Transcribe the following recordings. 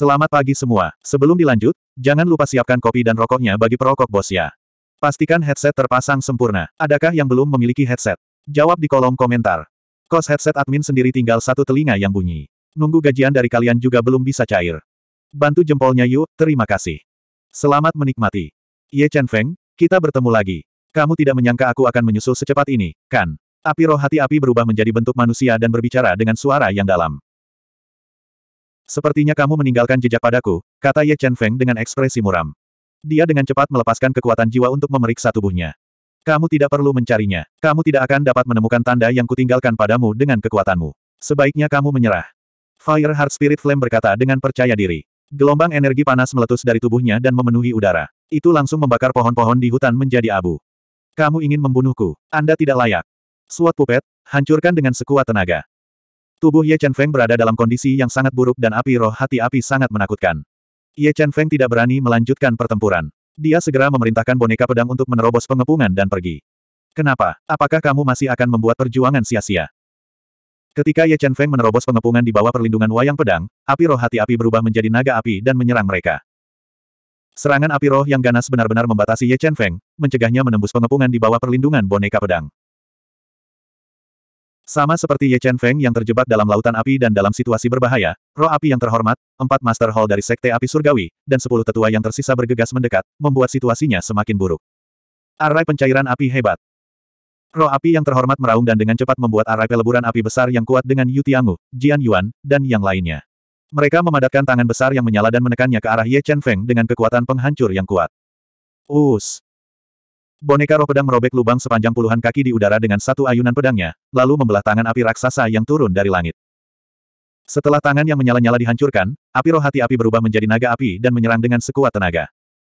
Selamat pagi semua. Sebelum dilanjut, jangan lupa siapkan kopi dan rokoknya bagi perokok bos ya. Pastikan headset terpasang sempurna. Adakah yang belum memiliki headset? Jawab di kolom komentar. Kos headset admin sendiri tinggal satu telinga yang bunyi. Nunggu gajian dari kalian juga belum bisa cair. Bantu jempolnya yuk, terima kasih. Selamat menikmati. Ye Chen Feng, kita bertemu lagi. Kamu tidak menyangka aku akan menyusul secepat ini, kan? Api roh hati api berubah menjadi bentuk manusia dan berbicara dengan suara yang dalam. Sepertinya kamu meninggalkan jejak padaku, kata Ye Chen Feng dengan ekspresi muram. Dia dengan cepat melepaskan kekuatan jiwa untuk memeriksa tubuhnya. Kamu tidak perlu mencarinya. Kamu tidak akan dapat menemukan tanda yang kutinggalkan padamu dengan kekuatanmu. Sebaiknya kamu menyerah. Fire Heart Spirit Flame berkata dengan percaya diri. Gelombang energi panas meletus dari tubuhnya dan memenuhi udara. Itu langsung membakar pohon-pohon di hutan menjadi abu. Kamu ingin membunuhku. Anda tidak layak. Suat pupet, hancurkan dengan sekuat tenaga. Tubuh Ye Chen Feng berada dalam kondisi yang sangat buruk dan api roh hati api sangat menakutkan. Ye Chen Feng tidak berani melanjutkan pertempuran. Dia segera memerintahkan boneka pedang untuk menerobos pengepungan dan pergi. Kenapa? Apakah kamu masih akan membuat perjuangan sia-sia? Ketika Ye Chen Feng menerobos pengepungan di bawah perlindungan wayang pedang, api roh hati api berubah menjadi naga api dan menyerang mereka. Serangan api roh yang ganas benar-benar membatasi Ye Chen Feng, mencegahnya menembus pengepungan di bawah perlindungan boneka pedang. Sama seperti Ye Chen Feng yang terjebak dalam lautan api dan dalam situasi berbahaya, roh api yang terhormat, empat Master Hall dari Sekte Api Surgawi, dan sepuluh tetua yang tersisa bergegas mendekat, membuat situasinya semakin buruk. Arai pencairan api hebat. Roh api yang terhormat meraung dan dengan cepat membuat arai peleburan api besar yang kuat dengan Yu Tiangu, Jian Yuan, dan yang lainnya. Mereka memadatkan tangan besar yang menyala dan menekannya ke arah Ye Chen Feng dengan kekuatan penghancur yang kuat. Us! Boneka roh pedang merobek lubang sepanjang puluhan kaki di udara dengan satu ayunan pedangnya, lalu membelah tangan api raksasa yang turun dari langit. Setelah tangan yang menyala-nyala dihancurkan, api roh hati api berubah menjadi naga api dan menyerang dengan sekuat tenaga.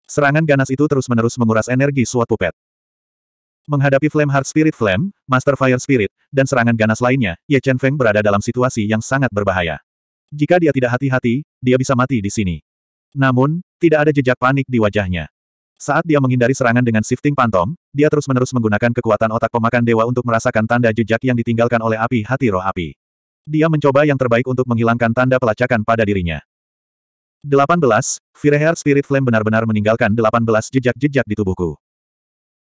Serangan ganas itu terus-menerus menguras energi suatu pupet. Menghadapi Flame Heart Spirit Flame, Master Fire Spirit, dan serangan ganas lainnya, Ye Chen Feng berada dalam situasi yang sangat berbahaya. Jika dia tidak hati-hati, dia bisa mati di sini. Namun, tidak ada jejak panik di wajahnya. Saat dia menghindari serangan dengan shifting pantom, dia terus-menerus menggunakan kekuatan otak pemakan dewa untuk merasakan tanda jejak yang ditinggalkan oleh api hati roh api. Dia mencoba yang terbaik untuk menghilangkan tanda pelacakan pada dirinya. 18. Fireheart Spirit Flame benar-benar meninggalkan 18 jejak-jejak di tubuhku.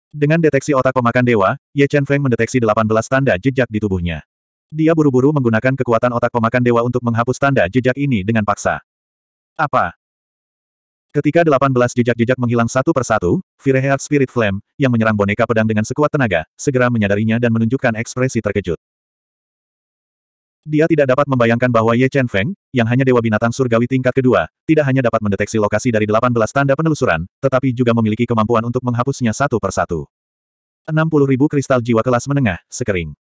Dengan deteksi otak pemakan dewa, Ye Chen Feng mendeteksi 18 tanda jejak di tubuhnya. Dia buru-buru menggunakan kekuatan otak pemakan dewa untuk menghapus tanda jejak ini dengan paksa. Apa? Ketika 18 jejak-jejak menghilang satu persatu, Fireheart Spirit Flame, yang menyerang boneka pedang dengan sekuat tenaga, segera menyadarinya dan menunjukkan ekspresi terkejut. Dia tidak dapat membayangkan bahwa Ye Chen Feng, yang hanya dewa binatang surgawi tingkat kedua, tidak hanya dapat mendeteksi lokasi dari 18 tanda penelusuran, tetapi juga memiliki kemampuan untuk menghapusnya satu persatu. 60 ribu kristal jiwa kelas menengah, sekering.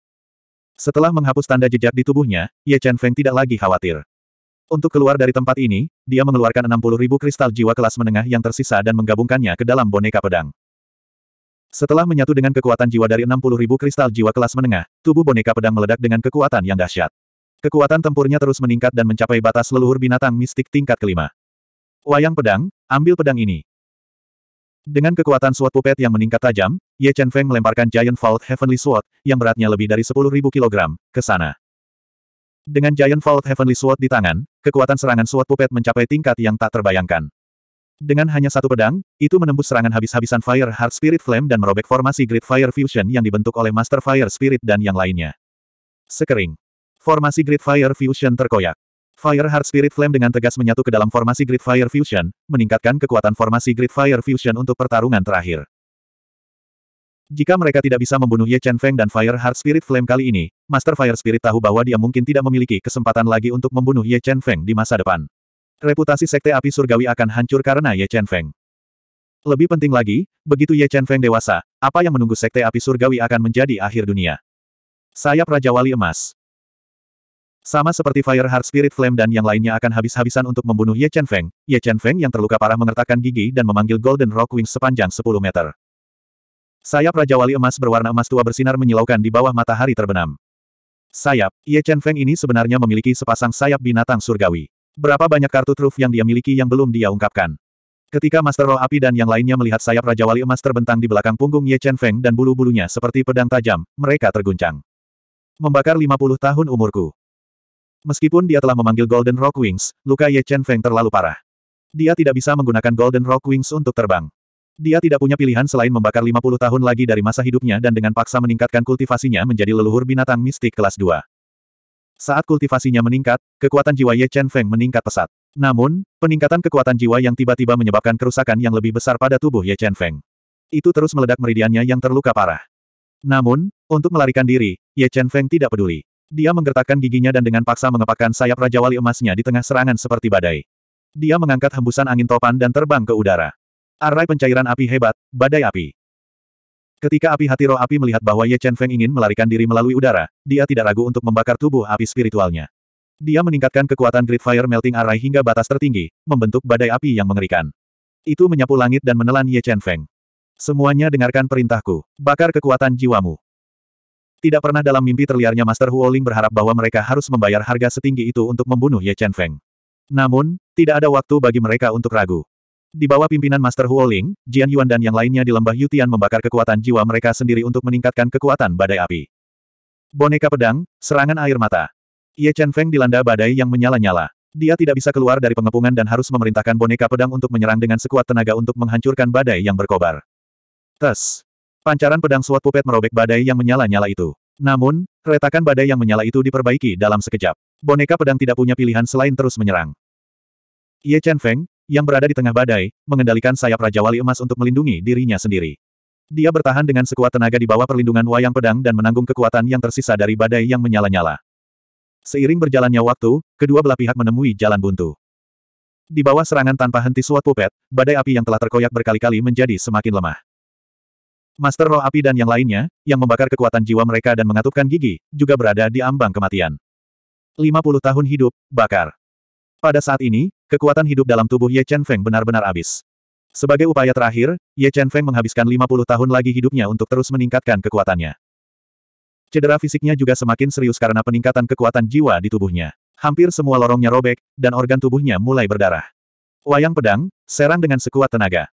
Setelah menghapus tanda jejak di tubuhnya, Ye Chen Feng tidak lagi khawatir. Untuk keluar dari tempat ini, dia mengeluarkan 60 ribu kristal jiwa kelas menengah yang tersisa dan menggabungkannya ke dalam boneka pedang. Setelah menyatu dengan kekuatan jiwa dari 60 ribu kristal jiwa kelas menengah, tubuh boneka pedang meledak dengan kekuatan yang dahsyat. Kekuatan tempurnya terus meningkat dan mencapai batas leluhur binatang mistik tingkat kelima. Wayang pedang, ambil pedang ini. Dengan kekuatan SWOT pupet yang meningkat tajam, Ye Chen Feng melemparkan Giant Vault Heavenly Sword, yang beratnya lebih dari 10.000 kg, ke sana. Dengan Giant Vault Heavenly Sword di tangan, kekuatan serangan suatu Puppet mencapai tingkat yang tak terbayangkan. Dengan hanya satu pedang, itu menembus serangan habis-habisan Fire Heart Spirit Flame dan merobek formasi Grid Fire Fusion yang dibentuk oleh Master Fire Spirit dan yang lainnya. Sekering. Formasi Grid Fire Fusion terkoyak. Fire Heart Spirit Flame dengan tegas menyatu ke dalam formasi Grid Fire Fusion, meningkatkan kekuatan formasi Grid Fire Fusion untuk pertarungan terakhir. Jika mereka tidak bisa membunuh Ye Chen Feng dan Fire Heart Spirit Flame kali ini, Master Fire Spirit tahu bahwa dia mungkin tidak memiliki kesempatan lagi untuk membunuh Ye Chen Feng di masa depan. Reputasi Sekte Api Surgawi akan hancur karena Ye Chen Feng. Lebih penting lagi, begitu Ye Chen Feng dewasa, apa yang menunggu Sekte Api Surgawi akan menjadi akhir dunia. Sayap Raja Wali Emas sama seperti Fire Heart Spirit Flame dan yang lainnya akan habis-habisan untuk membunuh Ye Chen Feng, Ye Chen Feng yang terluka parah mengertakkan gigi dan memanggil Golden Rock Wings sepanjang 10 meter. Sayap Raja Wali emas berwarna emas tua bersinar menyilaukan di bawah matahari terbenam. Sayap, Ye Chen Feng ini sebenarnya memiliki sepasang sayap binatang surgawi. Berapa banyak kartu truf yang dia miliki yang belum dia ungkapkan. Ketika Master Roh Api dan yang lainnya melihat sayap Raja Wali emas terbentang di belakang punggung Ye Chen Feng dan bulu-bulunya seperti pedang tajam, mereka terguncang. Membakar 50 tahun umurku. Meskipun dia telah memanggil Golden Rock Wings, luka Ye Chen Feng terlalu parah. Dia tidak bisa menggunakan Golden Rock Wings untuk terbang. Dia tidak punya pilihan selain membakar 50 tahun lagi dari masa hidupnya dan dengan paksa meningkatkan kultivasinya menjadi leluhur binatang mistik kelas 2. Saat kultivasinya meningkat, kekuatan jiwa Ye Chen Feng meningkat pesat. Namun, peningkatan kekuatan jiwa yang tiba-tiba menyebabkan kerusakan yang lebih besar pada tubuh Ye Chen Feng. Itu terus meledak meridiannya yang terluka parah. Namun, untuk melarikan diri, Ye Chen Feng tidak peduli. Dia menggertakkan giginya dan dengan paksa mengepakkan sayap Raja Wali emasnya di tengah serangan seperti badai. Dia mengangkat hembusan angin topan dan terbang ke udara. Arai pencairan api hebat, badai api. Ketika api hati roh api melihat bahwa Ye Chen Feng ingin melarikan diri melalui udara, dia tidak ragu untuk membakar tubuh api spiritualnya. Dia meningkatkan kekuatan Great Fire Melting Arai hingga batas tertinggi, membentuk badai api yang mengerikan. Itu menyapu langit dan menelan Ye Chen Feng. Semuanya dengarkan perintahku, bakar kekuatan jiwamu. Tidak pernah dalam mimpi terliarnya Master Huoling berharap bahwa mereka harus membayar harga setinggi itu untuk membunuh Ye Chen Feng. Namun, tidak ada waktu bagi mereka untuk ragu. Di bawah pimpinan Master Huoling, Jian Yuan dan yang lainnya di lembah Yutian membakar kekuatan jiwa mereka sendiri untuk meningkatkan kekuatan badai api. Boneka pedang, serangan air mata. Ye Chen Feng dilanda badai yang menyala-nyala. Dia tidak bisa keluar dari pengepungan dan harus memerintahkan boneka pedang untuk menyerang dengan sekuat tenaga untuk menghancurkan badai yang berkobar. Tes. Pancaran pedang suat pupet merobek badai yang menyala-nyala itu. Namun, retakan badai yang menyala itu diperbaiki dalam sekejap. Boneka pedang tidak punya pilihan selain terus menyerang. Ye Chen Feng, yang berada di tengah badai, mengendalikan sayap Raja Wali Emas untuk melindungi dirinya sendiri. Dia bertahan dengan sekuat tenaga di bawah perlindungan wayang pedang dan menanggung kekuatan yang tersisa dari badai yang menyala-nyala. Seiring berjalannya waktu, kedua belah pihak menemui jalan buntu. Di bawah serangan tanpa henti suat pupet, badai api yang telah terkoyak berkali-kali menjadi semakin lemah. Master roh api dan yang lainnya, yang membakar kekuatan jiwa mereka dan mengatupkan gigi, juga berada di ambang kematian. 50 tahun hidup, bakar. Pada saat ini, Kekuatan hidup dalam tubuh Ye Chen Feng benar-benar habis. Sebagai upaya terakhir, Ye Chen Feng menghabiskan 50 tahun lagi hidupnya untuk terus meningkatkan kekuatannya. Cedera fisiknya juga semakin serius karena peningkatan kekuatan jiwa di tubuhnya. Hampir semua lorongnya robek, dan organ tubuhnya mulai berdarah. Wayang pedang, serang dengan sekuat tenaga.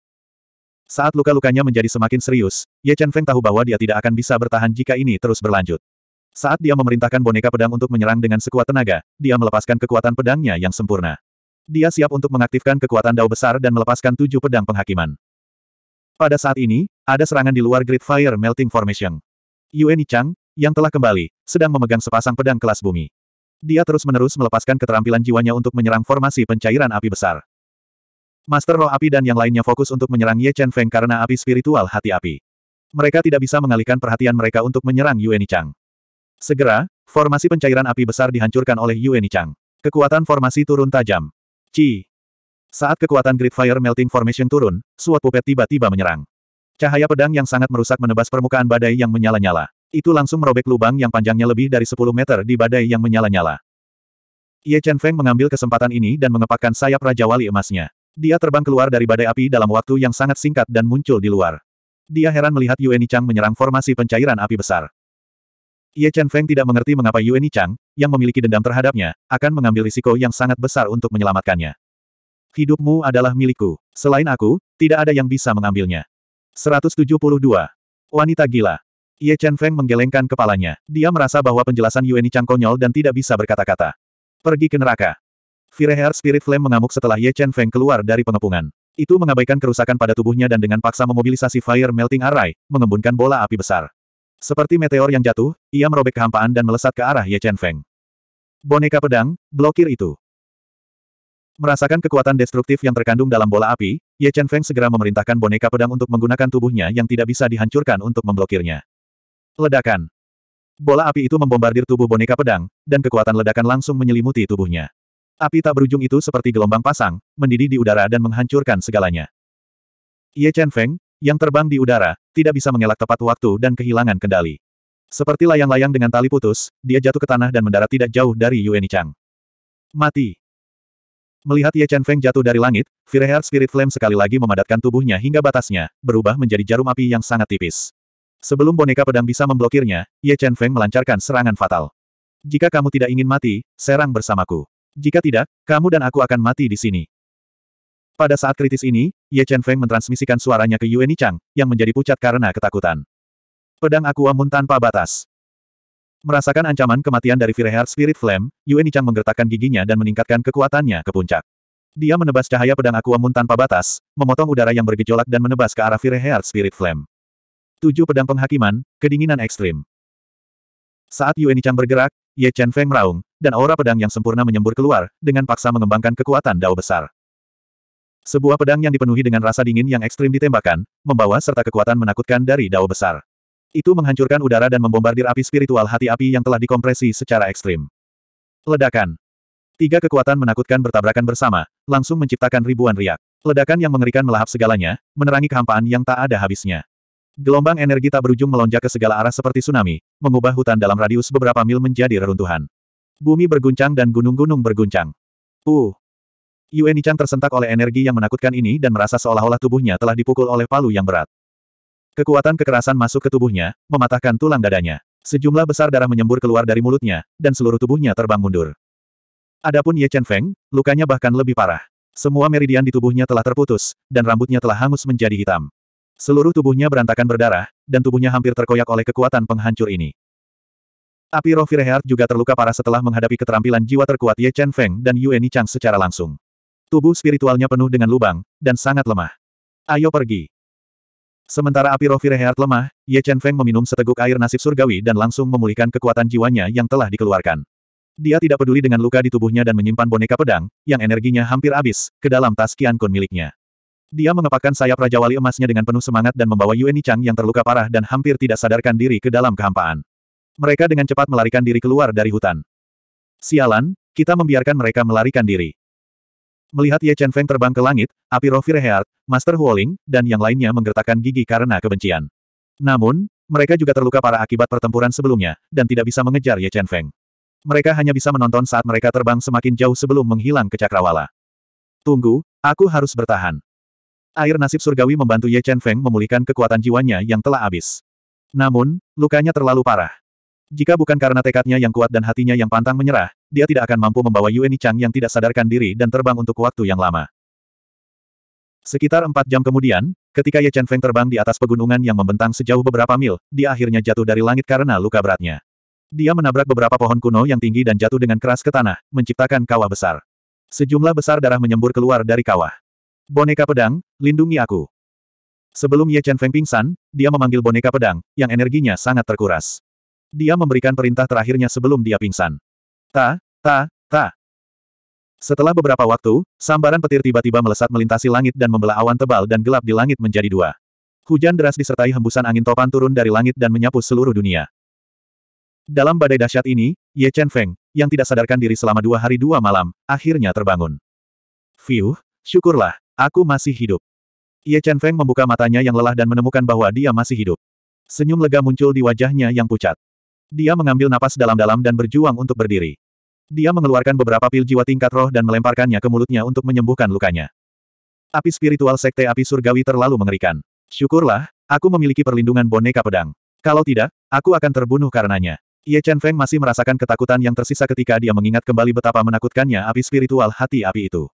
Saat luka-lukanya menjadi semakin serius, Ye Chen Feng tahu bahwa dia tidak akan bisa bertahan jika ini terus berlanjut. Saat dia memerintahkan boneka pedang untuk menyerang dengan sekuat tenaga, dia melepaskan kekuatan pedangnya yang sempurna. Dia siap untuk mengaktifkan kekuatan dao besar dan melepaskan tujuh pedang penghakiman. Pada saat ini, ada serangan di luar Great Fire Melting Formation. Yue Nichang, yang telah kembali, sedang memegang sepasang pedang kelas bumi. Dia terus-menerus melepaskan keterampilan jiwanya untuk menyerang formasi pencairan api besar. Master Roh Api dan yang lainnya fokus untuk menyerang Ye Chen Feng karena api spiritual hati api. Mereka tidak bisa mengalihkan perhatian mereka untuk menyerang Yue Nichang. Segera, formasi pencairan api besar dihancurkan oleh Yue Nichang. Kekuatan formasi turun tajam. Ci. Saat kekuatan Great Fire Melting Formation turun, SWAT Puppet tiba-tiba menyerang. Cahaya pedang yang sangat merusak menebas permukaan badai yang menyala-nyala. Itu langsung merobek lubang yang panjangnya lebih dari 10 meter di badai yang menyala-nyala. Ye Chen Feng mengambil kesempatan ini dan mengepakkan sayap Raja Wali emasnya. Dia terbang keluar dari badai api dalam waktu yang sangat singkat dan muncul di luar. Dia heran melihat Yue Chang menyerang formasi pencairan api besar. Ye Chen Feng tidak mengerti mengapa Yuan Chang, yang memiliki dendam terhadapnya, akan mengambil risiko yang sangat besar untuk menyelamatkannya. Hidupmu adalah milikku. Selain aku, tidak ada yang bisa mengambilnya. 172. Wanita gila. Ye Chen Feng menggelengkan kepalanya. Dia merasa bahwa penjelasan Yuan Chang konyol dan tidak bisa berkata-kata. Pergi ke neraka. Fireheart Spirit Flame mengamuk setelah Ye Chen Feng keluar dari pengepungan. Itu mengabaikan kerusakan pada tubuhnya dan dengan paksa memobilisasi Fire Melting Array, mengembunkan bola api besar. Seperti meteor yang jatuh, ia merobek kehampaan dan melesat ke arah Ye Chen Feng. Boneka pedang, blokir itu. Merasakan kekuatan destruktif yang terkandung dalam bola api, Ye Chen Feng segera memerintahkan boneka pedang untuk menggunakan tubuhnya yang tidak bisa dihancurkan untuk memblokirnya. Ledakan. Bola api itu membombardir tubuh boneka pedang, dan kekuatan ledakan langsung menyelimuti tubuhnya. Api tak berujung itu seperti gelombang pasang, mendidih di udara dan menghancurkan segalanya. Ye Chen Feng, yang terbang di udara, tidak bisa mengelak tepat waktu dan kehilangan kendali. Seperti layang-layang dengan tali putus, dia jatuh ke tanah dan mendarat tidak jauh dari Yueni Chang. Mati. Melihat Ye Chen Feng jatuh dari langit, Fireheart Spirit Flame sekali lagi memadatkan tubuhnya hingga batasnya, berubah menjadi jarum api yang sangat tipis. Sebelum boneka pedang bisa memblokirnya, Ye Chen Feng melancarkan serangan fatal. Jika kamu tidak ingin mati, serang bersamaku. Jika tidak, kamu dan aku akan mati di sini. Pada saat kritis ini, Ye Chen Feng mentransmisikan suaranya ke Yueni Chang, yang menjadi pucat karena ketakutan. Pedang Akuamun amun tanpa batas. Merasakan ancaman kematian dari Fireheart Spirit Flame, Yueni Chang menggertakkan giginya dan meningkatkan kekuatannya ke puncak. Dia menebas cahaya pedang Akuamun amun tanpa batas, memotong udara yang bergejolak dan menebas ke arah Fireheart Spirit Flame. Tujuh pedang penghakiman, kedinginan ekstrim. Saat Yueni Chang bergerak, Ye Chen Feng meraung, dan aura pedang yang sempurna menyembur keluar, dengan paksa mengembangkan kekuatan dao besar. Sebuah pedang yang dipenuhi dengan rasa dingin yang ekstrim ditembakkan, membawa serta kekuatan menakutkan dari dao besar. Itu menghancurkan udara dan membombardir api spiritual hati api yang telah dikompresi secara ekstrim. Ledakan. Tiga kekuatan menakutkan bertabrakan bersama, langsung menciptakan ribuan riak. Ledakan yang mengerikan melahap segalanya, menerangi kehampaan yang tak ada habisnya. Gelombang energi tak berujung melonjak ke segala arah seperti tsunami, mengubah hutan dalam radius beberapa mil menjadi reruntuhan. Bumi berguncang dan gunung-gunung berguncang. Uh, Yue Nichang tersentak oleh energi yang menakutkan ini dan merasa seolah-olah tubuhnya telah dipukul oleh palu yang berat. Kekuatan kekerasan masuk ke tubuhnya, mematahkan tulang dadanya. Sejumlah besar darah menyembur keluar dari mulutnya, dan seluruh tubuhnya terbang mundur. Adapun Ye Chen Feng, lukanya bahkan lebih parah. Semua meridian di tubuhnya telah terputus, dan rambutnya telah hangus menjadi hitam. Seluruh tubuhnya berantakan berdarah, dan tubuhnya hampir terkoyak oleh kekuatan penghancur ini. Api Roh Fireheart juga terluka parah setelah menghadapi keterampilan jiwa terkuat Ye Chen Feng dan Yue Nichang secara langsung. Tubuh spiritualnya penuh dengan lubang, dan sangat lemah. Ayo pergi. Sementara api Roh Fireheart lemah, Ye Chen Feng meminum seteguk air nasib surgawi dan langsung memulihkan kekuatan jiwanya yang telah dikeluarkan. Dia tidak peduli dengan luka di tubuhnya dan menyimpan boneka pedang, yang energinya hampir habis, ke dalam tas kian Kun miliknya. Dia mengepakkan sayap Raja Wali emasnya dengan penuh semangat dan membawa Yue Nichang yang terluka parah dan hampir tidak sadarkan diri ke dalam kehampaan. Mereka dengan cepat melarikan diri keluar dari hutan. Sialan, kita membiarkan mereka melarikan diri. Melihat Ye Chen Feng terbang ke langit, api roh Fireheart, Master Huoling, dan yang lainnya menggertakkan gigi karena kebencian. Namun, mereka juga terluka para akibat pertempuran sebelumnya, dan tidak bisa mengejar Ye Chen Feng. Mereka hanya bisa menonton saat mereka terbang semakin jauh sebelum menghilang ke cakrawala. Tunggu, aku harus bertahan. Air nasib surgawi membantu Ye Chen Feng memulihkan kekuatan jiwanya yang telah habis. Namun, lukanya terlalu parah. Jika bukan karena tekadnya yang kuat dan hatinya yang pantang menyerah, dia tidak akan mampu membawa Yueni Chang yang tidak sadarkan diri dan terbang untuk waktu yang lama. Sekitar empat jam kemudian, ketika Ye Chen Feng terbang di atas pegunungan yang membentang sejauh beberapa mil, dia akhirnya jatuh dari langit karena luka beratnya. Dia menabrak beberapa pohon kuno yang tinggi dan jatuh dengan keras ke tanah, menciptakan kawah besar. Sejumlah besar darah menyembur keluar dari kawah. Boneka pedang, lindungi aku. Sebelum Ye Chen Feng pingsan, dia memanggil boneka pedang, yang energinya sangat terkuras. Dia memberikan perintah terakhirnya sebelum dia pingsan. Ta, ta, ta. Setelah beberapa waktu, sambaran petir tiba-tiba melesat melintasi langit dan membelah awan tebal dan gelap di langit menjadi dua. Hujan deras disertai hembusan angin topan turun dari langit dan menyapu seluruh dunia. Dalam badai dahsyat ini, Ye Chen Feng, yang tidak sadarkan diri selama dua hari dua malam, akhirnya terbangun. Fiuh, syukurlah, aku masih hidup. Ye Chen Feng membuka matanya yang lelah dan menemukan bahwa dia masih hidup. Senyum lega muncul di wajahnya yang pucat. Dia mengambil napas dalam-dalam dan berjuang untuk berdiri. Dia mengeluarkan beberapa pil jiwa tingkat roh dan melemparkannya ke mulutnya untuk menyembuhkan lukanya. Api spiritual sekte api surgawi terlalu mengerikan. Syukurlah, aku memiliki perlindungan boneka pedang. Kalau tidak, aku akan terbunuh karenanya. Ye Chen Feng masih merasakan ketakutan yang tersisa ketika dia mengingat kembali betapa menakutkannya api spiritual hati api itu.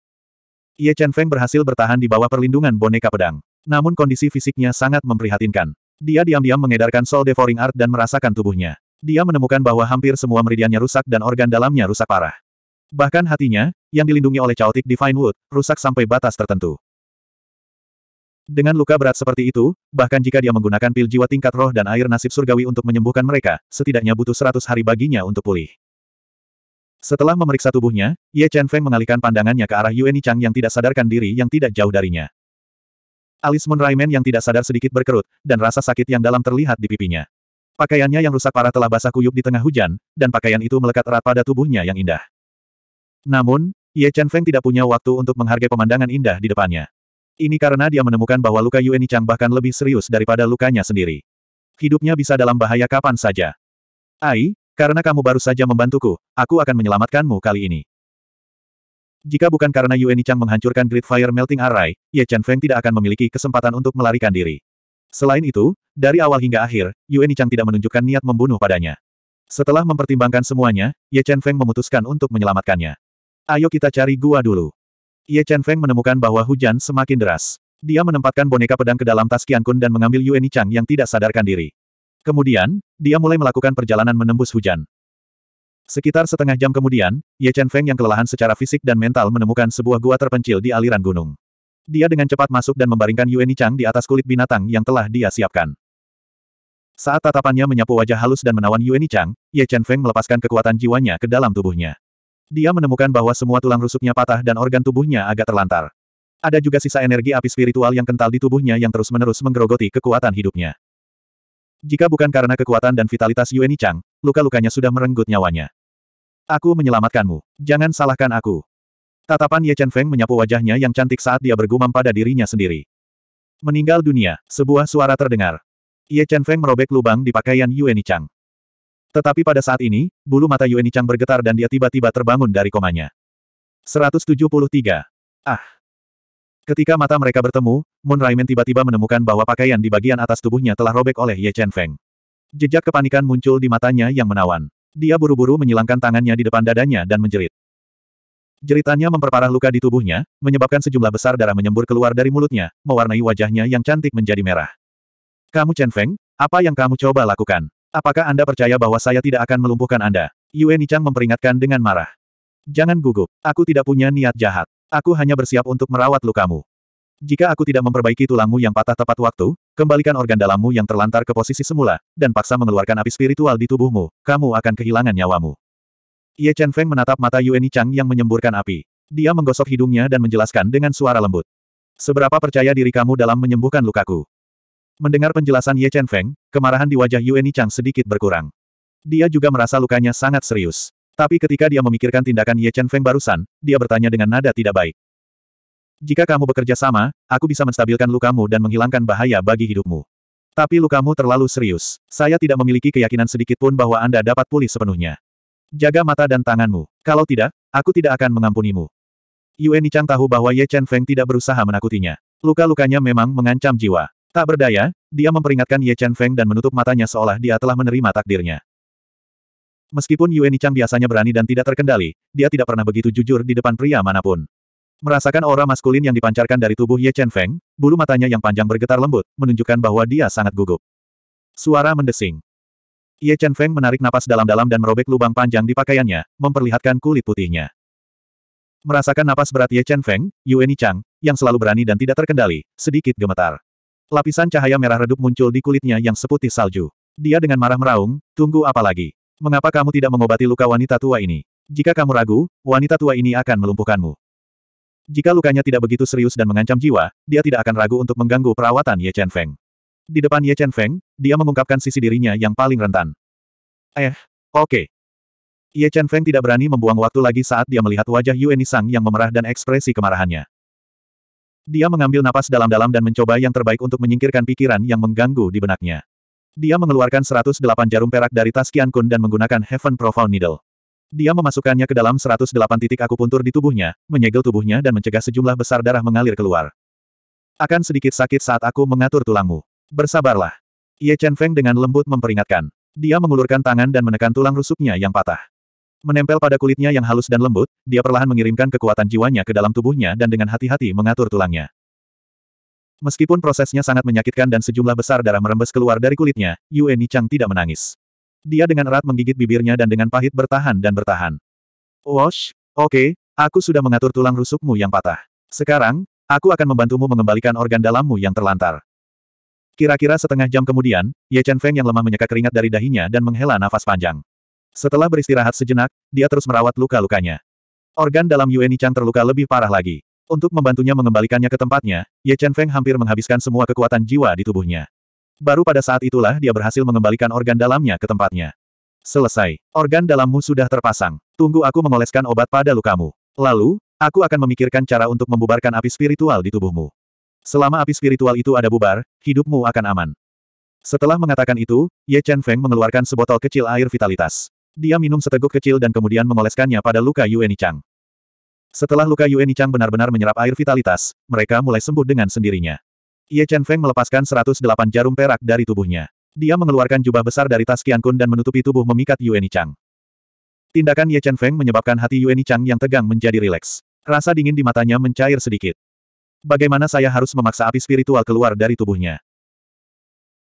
Ye Chen Feng berhasil bertahan di bawah perlindungan boneka pedang. Namun kondisi fisiknya sangat memprihatinkan. Dia diam-diam mengedarkan soul devouring art dan merasakan tubuhnya. Dia menemukan bahwa hampir semua meridiannya rusak dan organ dalamnya rusak parah. Bahkan hatinya, yang dilindungi oleh Chaotic Divine Wood, rusak sampai batas tertentu. Dengan luka berat seperti itu, bahkan jika dia menggunakan pil jiwa tingkat roh dan air nasib surgawi untuk menyembuhkan mereka, setidaknya butuh 100 hari baginya untuk pulih. Setelah memeriksa tubuhnya, Ye Chen Feng mengalihkan pandangannya ke arah Yuan Chang yang tidak sadarkan diri yang tidak jauh darinya. Alis Moon Raimen yang tidak sadar sedikit berkerut, dan rasa sakit yang dalam terlihat di pipinya. Pakaiannya yang rusak parah telah basah kuyup di tengah hujan, dan pakaian itu melekat erat pada tubuhnya yang indah. Namun, Ye Chen Feng tidak punya waktu untuk menghargai pemandangan indah di depannya. Ini karena dia menemukan bahwa luka Yueni Chang bahkan lebih serius daripada lukanya sendiri. Hidupnya bisa dalam bahaya kapan saja. Ai, karena kamu baru saja membantuku, aku akan menyelamatkanmu kali ini. Jika bukan karena Yueni Chang menghancurkan Great Fire Melting Array, Ye Chen Feng tidak akan memiliki kesempatan untuk melarikan diri. Selain itu, dari awal hingga akhir, Yue Nichang tidak menunjukkan niat membunuh padanya. Setelah mempertimbangkan semuanya, Ye Chen Feng memutuskan untuk menyelamatkannya. Ayo kita cari gua dulu. Ye Chen Feng menemukan bahwa hujan semakin deras. Dia menempatkan boneka pedang ke dalam tas Kun dan mengambil Yue Nichang yang tidak sadarkan diri. Kemudian, dia mulai melakukan perjalanan menembus hujan. Sekitar setengah jam kemudian, Ye Chen Feng yang kelelahan secara fisik dan mental menemukan sebuah gua terpencil di aliran gunung. Dia dengan cepat masuk dan membaringkan Yueni Chang di atas kulit binatang yang telah dia siapkan. Saat tatapannya menyapu wajah halus dan menawan Yueni Chang, Ye Chen Feng melepaskan kekuatan jiwanya ke dalam tubuhnya. Dia menemukan bahwa semua tulang rusuknya patah dan organ tubuhnya agak terlantar. Ada juga sisa energi api spiritual yang kental di tubuhnya yang terus-menerus menggerogoti kekuatan hidupnya. Jika bukan karena kekuatan dan vitalitas Yueni Chang, luka-lukanya sudah merenggut nyawanya. Aku menyelamatkanmu. Jangan salahkan aku. Tatapan Ye Chen Feng menyapu wajahnya yang cantik saat dia bergumam pada dirinya sendiri. Meninggal dunia, sebuah suara terdengar. Ye Chen Feng merobek lubang di pakaian Yueni Chang. Tetapi pada saat ini, bulu mata Yueni Chang bergetar dan dia tiba-tiba terbangun dari komanya. 173. Ah. Ketika mata mereka bertemu, Moon Raimen tiba-tiba menemukan bahwa pakaian di bagian atas tubuhnya telah robek oleh Ye Chen Feng. Jejak kepanikan muncul di matanya yang menawan. Dia buru-buru menyilangkan tangannya di depan dadanya dan menjerit. Jeritannya memperparah luka di tubuhnya, menyebabkan sejumlah besar darah menyembur keluar dari mulutnya, mewarnai wajahnya yang cantik menjadi merah. Kamu Chen Feng, apa yang kamu coba lakukan? Apakah Anda percaya bahwa saya tidak akan melumpuhkan Anda? Yue Nichang memperingatkan dengan marah. Jangan gugup, aku tidak punya niat jahat. Aku hanya bersiap untuk merawat lukamu. Jika aku tidak memperbaiki tulangmu yang patah tepat waktu, kembalikan organ dalammu yang terlantar ke posisi semula, dan paksa mengeluarkan api spiritual di tubuhmu, kamu akan kehilangan nyawamu. Ye Chen Feng menatap mata Yueni Chang yang menyemburkan api. Dia menggosok hidungnya dan menjelaskan dengan suara lembut. Seberapa percaya diri kamu dalam menyembuhkan lukaku? Mendengar penjelasan Ye Chen Feng, kemarahan di wajah Yueni Chang sedikit berkurang. Dia juga merasa lukanya sangat serius. Tapi ketika dia memikirkan tindakan Ye Chen Feng barusan, dia bertanya dengan nada tidak baik. Jika kamu bekerja sama, aku bisa menstabilkan lukamu dan menghilangkan bahaya bagi hidupmu. Tapi lukamu terlalu serius. Saya tidak memiliki keyakinan sedikit pun bahwa Anda dapat pulih sepenuhnya. Jaga mata dan tanganmu. Kalau tidak, aku tidak akan mengampunimu. Yue Nichang tahu bahwa Ye Chen Feng tidak berusaha menakutinya. Luka-lukanya memang mengancam jiwa. Tak berdaya, dia memperingatkan Ye Chen Feng dan menutup matanya seolah dia telah menerima takdirnya. Meskipun Yue Nichang biasanya berani dan tidak terkendali, dia tidak pernah begitu jujur di depan pria manapun. Merasakan aura maskulin yang dipancarkan dari tubuh Ye Chen Feng, bulu matanya yang panjang bergetar lembut, menunjukkan bahwa dia sangat gugup. Suara mendesing. Ye Chen Feng menarik napas dalam-dalam dan merobek lubang panjang di pakaiannya, memperlihatkan kulit putihnya. Merasakan napas berat Ye Chen Feng, Yueni Chang, yang selalu berani dan tidak terkendali, sedikit gemetar. Lapisan cahaya merah redup muncul di kulitnya yang seputih salju. Dia dengan marah meraung, tunggu apa lagi? Mengapa kamu tidak mengobati luka wanita tua ini? Jika kamu ragu, wanita tua ini akan melumpuhkanmu. Jika lukanya tidak begitu serius dan mengancam jiwa, dia tidak akan ragu untuk mengganggu perawatan Ye Chen Feng. Di depan Ye Chen Feng, dia mengungkapkan sisi dirinya yang paling rentan. Eh, oke. Okay. Ye Chen Feng tidak berani membuang waktu lagi saat dia melihat wajah Yue Nisang yang memerah dan ekspresi kemarahannya. Dia mengambil napas dalam-dalam dan mencoba yang terbaik untuk menyingkirkan pikiran yang mengganggu di benaknya. Dia mengeluarkan 108 jarum perak dari tas Qian Kun dan menggunakan Heaven Profound Needle. Dia memasukkannya ke dalam 108 titik akupuntur di tubuhnya, menyegel tubuhnya dan mencegah sejumlah besar darah mengalir keluar. Akan sedikit sakit saat aku mengatur tulangmu. Bersabarlah. Ye Chen Feng dengan lembut memperingatkan. Dia mengulurkan tangan dan menekan tulang rusuknya yang patah. Menempel pada kulitnya yang halus dan lembut, dia perlahan mengirimkan kekuatan jiwanya ke dalam tubuhnya dan dengan hati-hati mengatur tulangnya. Meskipun prosesnya sangat menyakitkan dan sejumlah besar darah merembes keluar dari kulitnya, Yue Nichang tidak menangis. Dia dengan erat menggigit bibirnya dan dengan pahit bertahan dan bertahan. Wash, oke, okay, aku sudah mengatur tulang rusukmu yang patah. Sekarang, aku akan membantumu mengembalikan organ dalammu yang terlantar. Kira-kira setengah jam kemudian, Ye Chen Feng yang lemah menyeka keringat dari dahinya dan menghela nafas panjang. Setelah beristirahat sejenak, dia terus merawat luka-lukanya. Organ dalam Yueni Chang terluka lebih parah lagi. Untuk membantunya mengembalikannya ke tempatnya, Ye Chen Feng hampir menghabiskan semua kekuatan jiwa di tubuhnya. Baru pada saat itulah dia berhasil mengembalikan organ dalamnya ke tempatnya. Selesai. Organ dalammu sudah terpasang. Tunggu aku mengoleskan obat pada lukamu. Lalu, aku akan memikirkan cara untuk membubarkan api spiritual di tubuhmu. Selama api spiritual itu ada bubar, hidupmu akan aman. Setelah mengatakan itu, Ye Chen Feng mengeluarkan sebotol kecil air vitalitas. Dia minum seteguk kecil dan kemudian mengoleskannya pada luka Nichang. Setelah luka Nichang benar-benar menyerap air vitalitas, mereka mulai sembuh dengan sendirinya. Ye Chen Feng melepaskan 108 jarum perak dari tubuhnya. Dia mengeluarkan jubah besar dari tas Kun dan menutupi tubuh memikat Nichang. Tindakan Ye Chen Feng menyebabkan hati Nichang yang tegang menjadi rileks. Rasa dingin di matanya mencair sedikit. Bagaimana saya harus memaksa api spiritual keluar dari tubuhnya?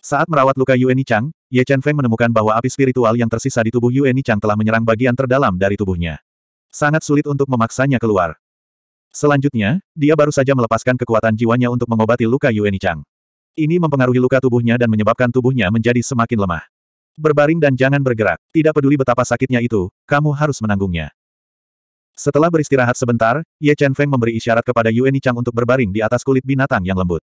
Saat merawat luka Yueni Chang, Ye Chen Feng menemukan bahwa api spiritual yang tersisa di tubuh Yueni Chang telah menyerang bagian terdalam dari tubuhnya. Sangat sulit untuk memaksanya keluar. Selanjutnya, dia baru saja melepaskan kekuatan jiwanya untuk mengobati luka Yueni Chang. Ini mempengaruhi luka tubuhnya dan menyebabkan tubuhnya menjadi semakin lemah. Berbaring dan jangan bergerak, tidak peduli betapa sakitnya itu, kamu harus menanggungnya. Setelah beristirahat sebentar, Ye Chen Feng memberi isyarat kepada Yueni Chang untuk berbaring di atas kulit binatang yang lembut.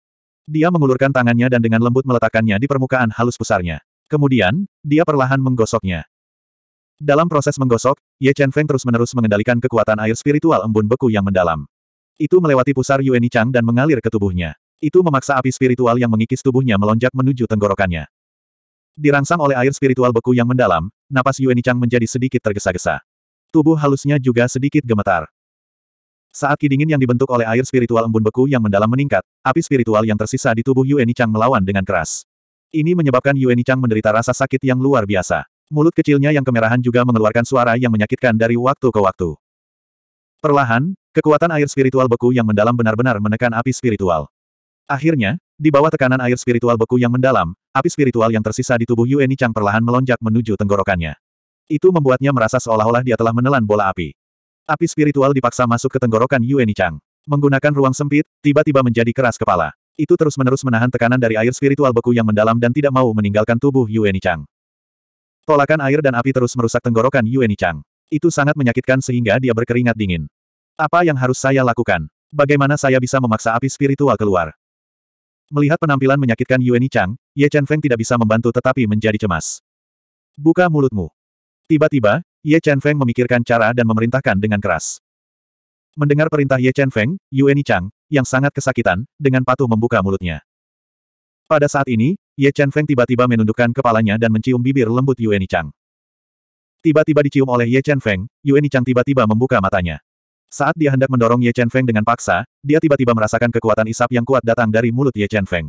Dia mengulurkan tangannya dan dengan lembut meletakkannya di permukaan halus pusarnya. Kemudian, dia perlahan menggosoknya. Dalam proses menggosok, Ye Chen Feng terus-menerus mengendalikan kekuatan air spiritual embun beku yang mendalam. Itu melewati pusar Yueni Chang dan mengalir ke tubuhnya. Itu memaksa api spiritual yang mengikis tubuhnya melonjak menuju tenggorokannya. Dirangsang oleh air spiritual beku yang mendalam, napas Yueni Chang menjadi sedikit tergesa-gesa. Tubuh halusnya juga sedikit gemetar. Saat kidingin yang dibentuk oleh air spiritual embun beku yang mendalam meningkat, api spiritual yang tersisa di tubuh Yueni Chang melawan dengan keras. Ini menyebabkan Yueni Chang menderita rasa sakit yang luar biasa. Mulut kecilnya yang kemerahan juga mengeluarkan suara yang menyakitkan dari waktu ke waktu. Perlahan, kekuatan air spiritual beku yang mendalam benar-benar menekan api spiritual. Akhirnya, di bawah tekanan air spiritual beku yang mendalam, api spiritual yang tersisa di tubuh Yueni Chang perlahan melonjak menuju tenggorokannya. Itu membuatnya merasa seolah-olah dia telah menelan bola api. Api spiritual dipaksa masuk ke tenggorokan Yueni Chang. Menggunakan ruang sempit, tiba-tiba menjadi keras kepala. Itu terus-menerus menahan tekanan dari air spiritual beku yang mendalam dan tidak mau meninggalkan tubuh Yueni Chang. Tolakan air dan api terus merusak tenggorokan Yueni Chang. Itu sangat menyakitkan sehingga dia berkeringat dingin. Apa yang harus saya lakukan? Bagaimana saya bisa memaksa api spiritual keluar? Melihat penampilan menyakitkan Yueni Chang, Ye Chen Feng tidak bisa membantu tetapi menjadi cemas. Buka mulutmu. Tiba-tiba, Ye Chen Feng memikirkan cara dan memerintahkan dengan keras. Mendengar perintah Ye Chen Feng, Yueni Chang, yang sangat kesakitan, dengan patuh membuka mulutnya. Pada saat ini, Ye Chen Feng tiba-tiba menundukkan kepalanya dan mencium bibir lembut Yueni Chang. Tiba-tiba dicium oleh Ye Chen Feng, Yueni Chang tiba-tiba membuka matanya. Saat dia hendak mendorong Ye Chen Feng dengan paksa, dia tiba-tiba merasakan kekuatan isap yang kuat datang dari mulut Ye Chen Feng.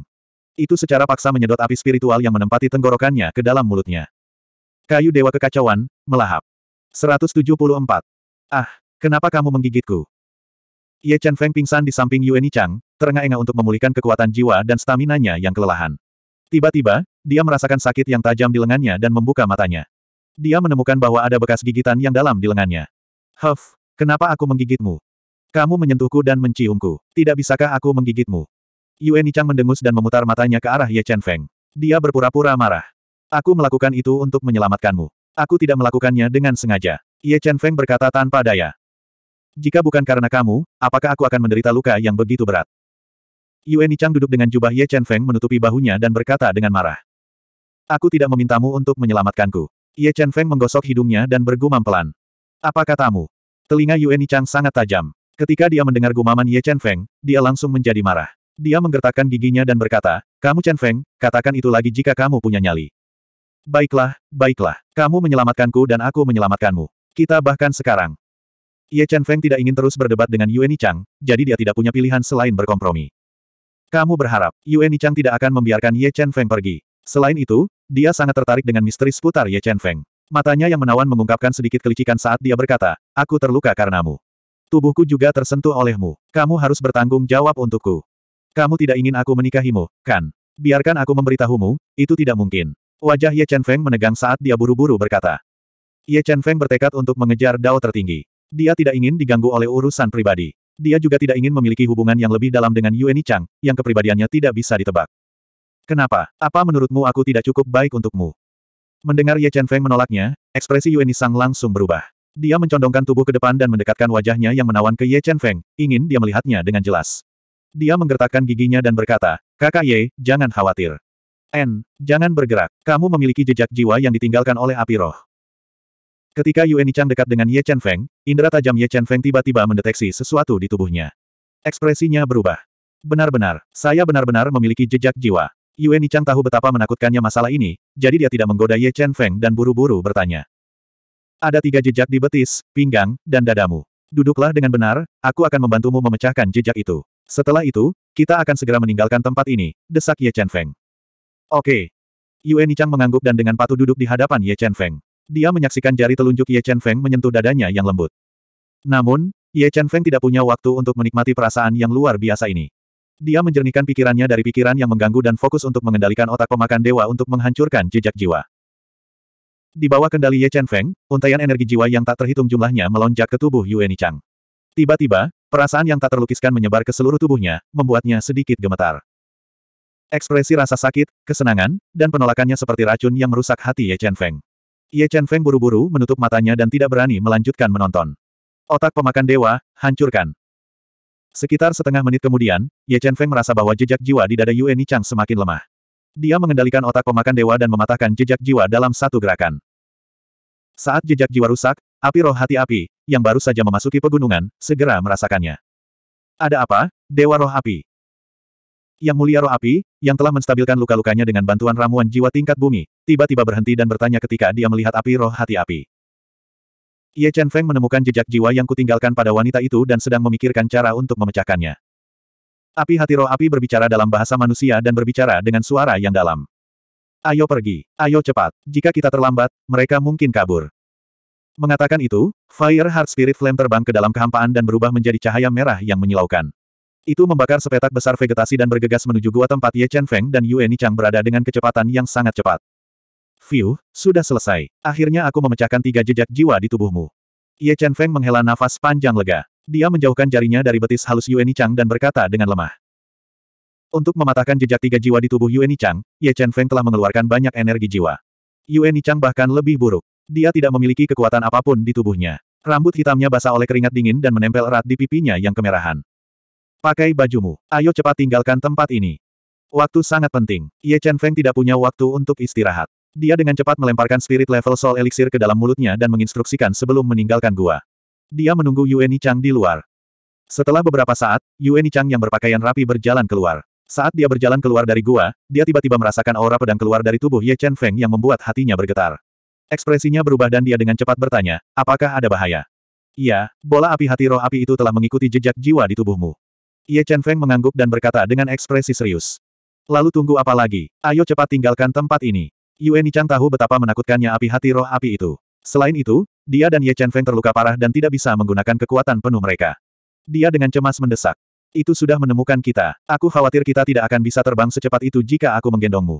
Itu secara paksa menyedot api spiritual yang menempati tenggorokannya ke dalam mulutnya. Kayu Dewa Kekacauan, melahap. 174. Ah, kenapa kamu menggigitku? Ye Chen Feng pingsan di samping Ni Chang, terengah-engah untuk memulihkan kekuatan jiwa dan staminanya yang kelelahan. Tiba-tiba, dia merasakan sakit yang tajam di lengannya dan membuka matanya. Dia menemukan bahwa ada bekas gigitan yang dalam di lengannya. Huff, kenapa aku menggigitmu? Kamu menyentuhku dan menciumku. Tidak bisakah aku menggigitmu? Ni Chang mendengus dan memutar matanya ke arah Ye Chen Feng. Dia berpura-pura marah. Aku melakukan itu untuk menyelamatkanmu. Aku tidak melakukannya dengan sengaja. Ye Chen Feng berkata tanpa daya. Jika bukan karena kamu, apakah aku akan menderita luka yang begitu berat? Yue Nichang duduk dengan jubah Ye Chen Feng menutupi bahunya dan berkata dengan marah. Aku tidak memintamu untuk menyelamatkanku. Ye Chen Feng menggosok hidungnya dan bergumam pelan. Apa katamu? Telinga Yue Nichang sangat tajam. Ketika dia mendengar gumaman Ye Chen Feng, dia langsung menjadi marah. Dia menggertakkan giginya dan berkata, Kamu Chen Feng, katakan itu lagi jika kamu punya nyali. Baiklah, baiklah. Kamu menyelamatkanku dan aku menyelamatkanmu. Kita bahkan sekarang. Ye Chen Feng tidak ingin terus berdebat dengan Yue Nichang, jadi dia tidak punya pilihan selain berkompromi. Kamu berharap, Yue Nichang tidak akan membiarkan Ye Chen Feng pergi. Selain itu, dia sangat tertarik dengan misteri seputar Ye Chen Feng. Matanya yang menawan mengungkapkan sedikit kelicikan saat dia berkata, aku terluka karenamu. Tubuhku juga tersentuh olehmu. Kamu harus bertanggung jawab untukku. Kamu tidak ingin aku menikahimu, kan? Biarkan aku memberitahumu, itu tidak mungkin. Wajah Ye Chen Feng menegang saat dia buru-buru berkata. Ye Chen Feng bertekad untuk mengejar dao tertinggi. Dia tidak ingin diganggu oleh urusan pribadi. Dia juga tidak ingin memiliki hubungan yang lebih dalam dengan Yuan Chang, yang kepribadiannya tidak bisa ditebak. Kenapa? Apa menurutmu aku tidak cukup baik untukmu? Mendengar Ye Chen Feng menolaknya, ekspresi Yuan Sang langsung berubah. Dia mencondongkan tubuh ke depan dan mendekatkan wajahnya yang menawan ke Ye Chen Feng, ingin dia melihatnya dengan jelas. Dia menggertakkan giginya dan berkata, Kakak Ye, jangan khawatir. N, jangan bergerak. Kamu memiliki jejak jiwa yang ditinggalkan oleh api roh. Ketika Chang dekat dengan Ye Chen Feng, indera tajam Ye Chen Feng tiba-tiba mendeteksi sesuatu di tubuhnya. Ekspresinya berubah. Benar-benar, saya benar-benar memiliki jejak jiwa. Chang tahu betapa menakutkannya masalah ini, jadi dia tidak menggoda Ye Chen Feng dan buru-buru bertanya. Ada tiga jejak di betis, pinggang, dan dadamu. Duduklah dengan benar, aku akan membantumu memecahkan jejak itu. Setelah itu, kita akan segera meninggalkan tempat ini, desak Ye Chen Feng. Oke. Yue Nichang mengangguk dan dengan patuh duduk di hadapan Ye Chen Feng. Dia menyaksikan jari telunjuk Ye Chen Feng menyentuh dadanya yang lembut. Namun, Ye Chen Feng tidak punya waktu untuk menikmati perasaan yang luar biasa ini. Dia menjernihkan pikirannya dari pikiran yang mengganggu dan fokus untuk mengendalikan otak pemakan dewa untuk menghancurkan jejak jiwa. Di bawah kendali Ye Chen Feng, untaian energi jiwa yang tak terhitung jumlahnya melonjak ke tubuh Yue Nichang. Tiba-tiba, perasaan yang tak terlukiskan menyebar ke seluruh tubuhnya, membuatnya sedikit gemetar. Ekspresi rasa sakit, kesenangan, dan penolakannya seperti racun yang merusak hati Ye Chen Feng. Ye Chen Feng buru-buru menutup matanya dan tidak berani melanjutkan menonton. Otak pemakan dewa, hancurkan. Sekitar setengah menit kemudian, Ye Chen Feng merasa bahwa jejak jiwa di dada Yue Nichang semakin lemah. Dia mengendalikan otak pemakan dewa dan mematahkan jejak jiwa dalam satu gerakan. Saat jejak jiwa rusak, api roh hati api, yang baru saja memasuki pegunungan, segera merasakannya. Ada apa, Dewa Roh Api? Yang mulia roh api, yang telah menstabilkan luka-lukanya dengan bantuan ramuan jiwa tingkat bumi, tiba-tiba berhenti dan bertanya ketika dia melihat api roh hati api. Ye Chen Feng menemukan jejak jiwa yang kutinggalkan pada wanita itu dan sedang memikirkan cara untuk memecahkannya. Api hati roh api berbicara dalam bahasa manusia dan berbicara dengan suara yang dalam. Ayo pergi, ayo cepat. Jika kita terlambat, mereka mungkin kabur. Mengatakan itu, Fire Heart Spirit Flame terbang ke dalam kehampaan dan berubah menjadi cahaya merah yang menyilaukan. Itu membakar sepetak besar vegetasi dan bergegas menuju gua tempat Ye Chen Feng dan Yue Nichang berada dengan kecepatan yang sangat cepat. Fiu, sudah selesai. Akhirnya aku memecahkan tiga jejak jiwa di tubuhmu. Ye Chen Feng menghela nafas panjang lega. Dia menjauhkan jarinya dari betis halus Yue Nichang dan berkata dengan lemah. Untuk mematahkan jejak tiga jiwa di tubuh Yue Nichang, Ye Chen Feng telah mengeluarkan banyak energi jiwa. Yue Nichang bahkan lebih buruk. Dia tidak memiliki kekuatan apapun di tubuhnya. Rambut hitamnya basah oleh keringat dingin dan menempel erat di pipinya yang kemerahan. Pakai bajumu. Ayo cepat tinggalkan tempat ini. Waktu sangat penting. Ye Chen Feng tidak punya waktu untuk istirahat. Dia dengan cepat melemparkan spirit level soul elixir ke dalam mulutnya dan menginstruksikan sebelum meninggalkan gua. Dia menunggu Yueni Chang di luar. Setelah beberapa saat, Yueni Chang yang berpakaian rapi berjalan keluar. Saat dia berjalan keluar dari gua, dia tiba-tiba merasakan aura pedang keluar dari tubuh Ye Chen Feng yang membuat hatinya bergetar. Ekspresinya berubah dan dia dengan cepat bertanya, apakah ada bahaya? Iya, bola api hati roh api itu telah mengikuti jejak jiwa di tubuhmu. Ye Chen Feng mengangguk dan berkata dengan ekspresi serius. Lalu tunggu apa lagi? Ayo cepat tinggalkan tempat ini. Yue Nichang tahu betapa menakutkannya api hati roh api itu. Selain itu, dia dan Ye Chen Feng terluka parah dan tidak bisa menggunakan kekuatan penuh mereka. Dia dengan cemas mendesak. Itu sudah menemukan kita. Aku khawatir kita tidak akan bisa terbang secepat itu jika aku menggendongmu.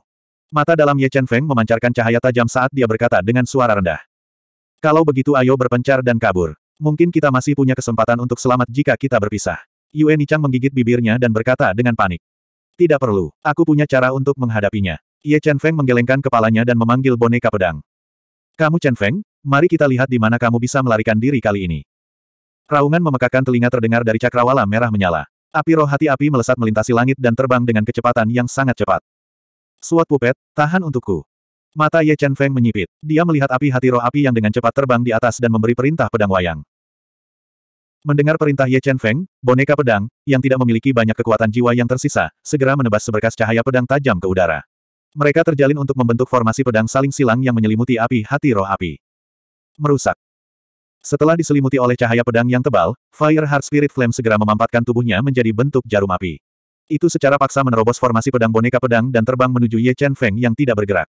Mata dalam Ye Chen Feng memancarkan cahaya tajam saat dia berkata dengan suara rendah. Kalau begitu ayo berpencar dan kabur. Mungkin kita masih punya kesempatan untuk selamat jika kita berpisah. Yue Nichang menggigit bibirnya dan berkata dengan panik. Tidak perlu, aku punya cara untuk menghadapinya. Ye Chen Feng menggelengkan kepalanya dan memanggil boneka pedang. Kamu Chen Feng, mari kita lihat di mana kamu bisa melarikan diri kali ini. Raungan memekakan telinga terdengar dari cakrawala merah menyala. Api roh hati api melesat melintasi langit dan terbang dengan kecepatan yang sangat cepat. Suat pupet, tahan untukku. Mata Ye Chen Feng menyipit. Dia melihat api hati roh api yang dengan cepat terbang di atas dan memberi perintah pedang wayang. Mendengar perintah Ye Chen Feng, boneka pedang, yang tidak memiliki banyak kekuatan jiwa yang tersisa, segera menebas seberkas cahaya pedang tajam ke udara. Mereka terjalin untuk membentuk formasi pedang saling silang yang menyelimuti api hati roh api. Merusak. Setelah diselimuti oleh cahaya pedang yang tebal, Fire Heart Spirit Flame segera memampatkan tubuhnya menjadi bentuk jarum api. Itu secara paksa menerobos formasi pedang boneka pedang dan terbang menuju Ye Chen Feng yang tidak bergerak.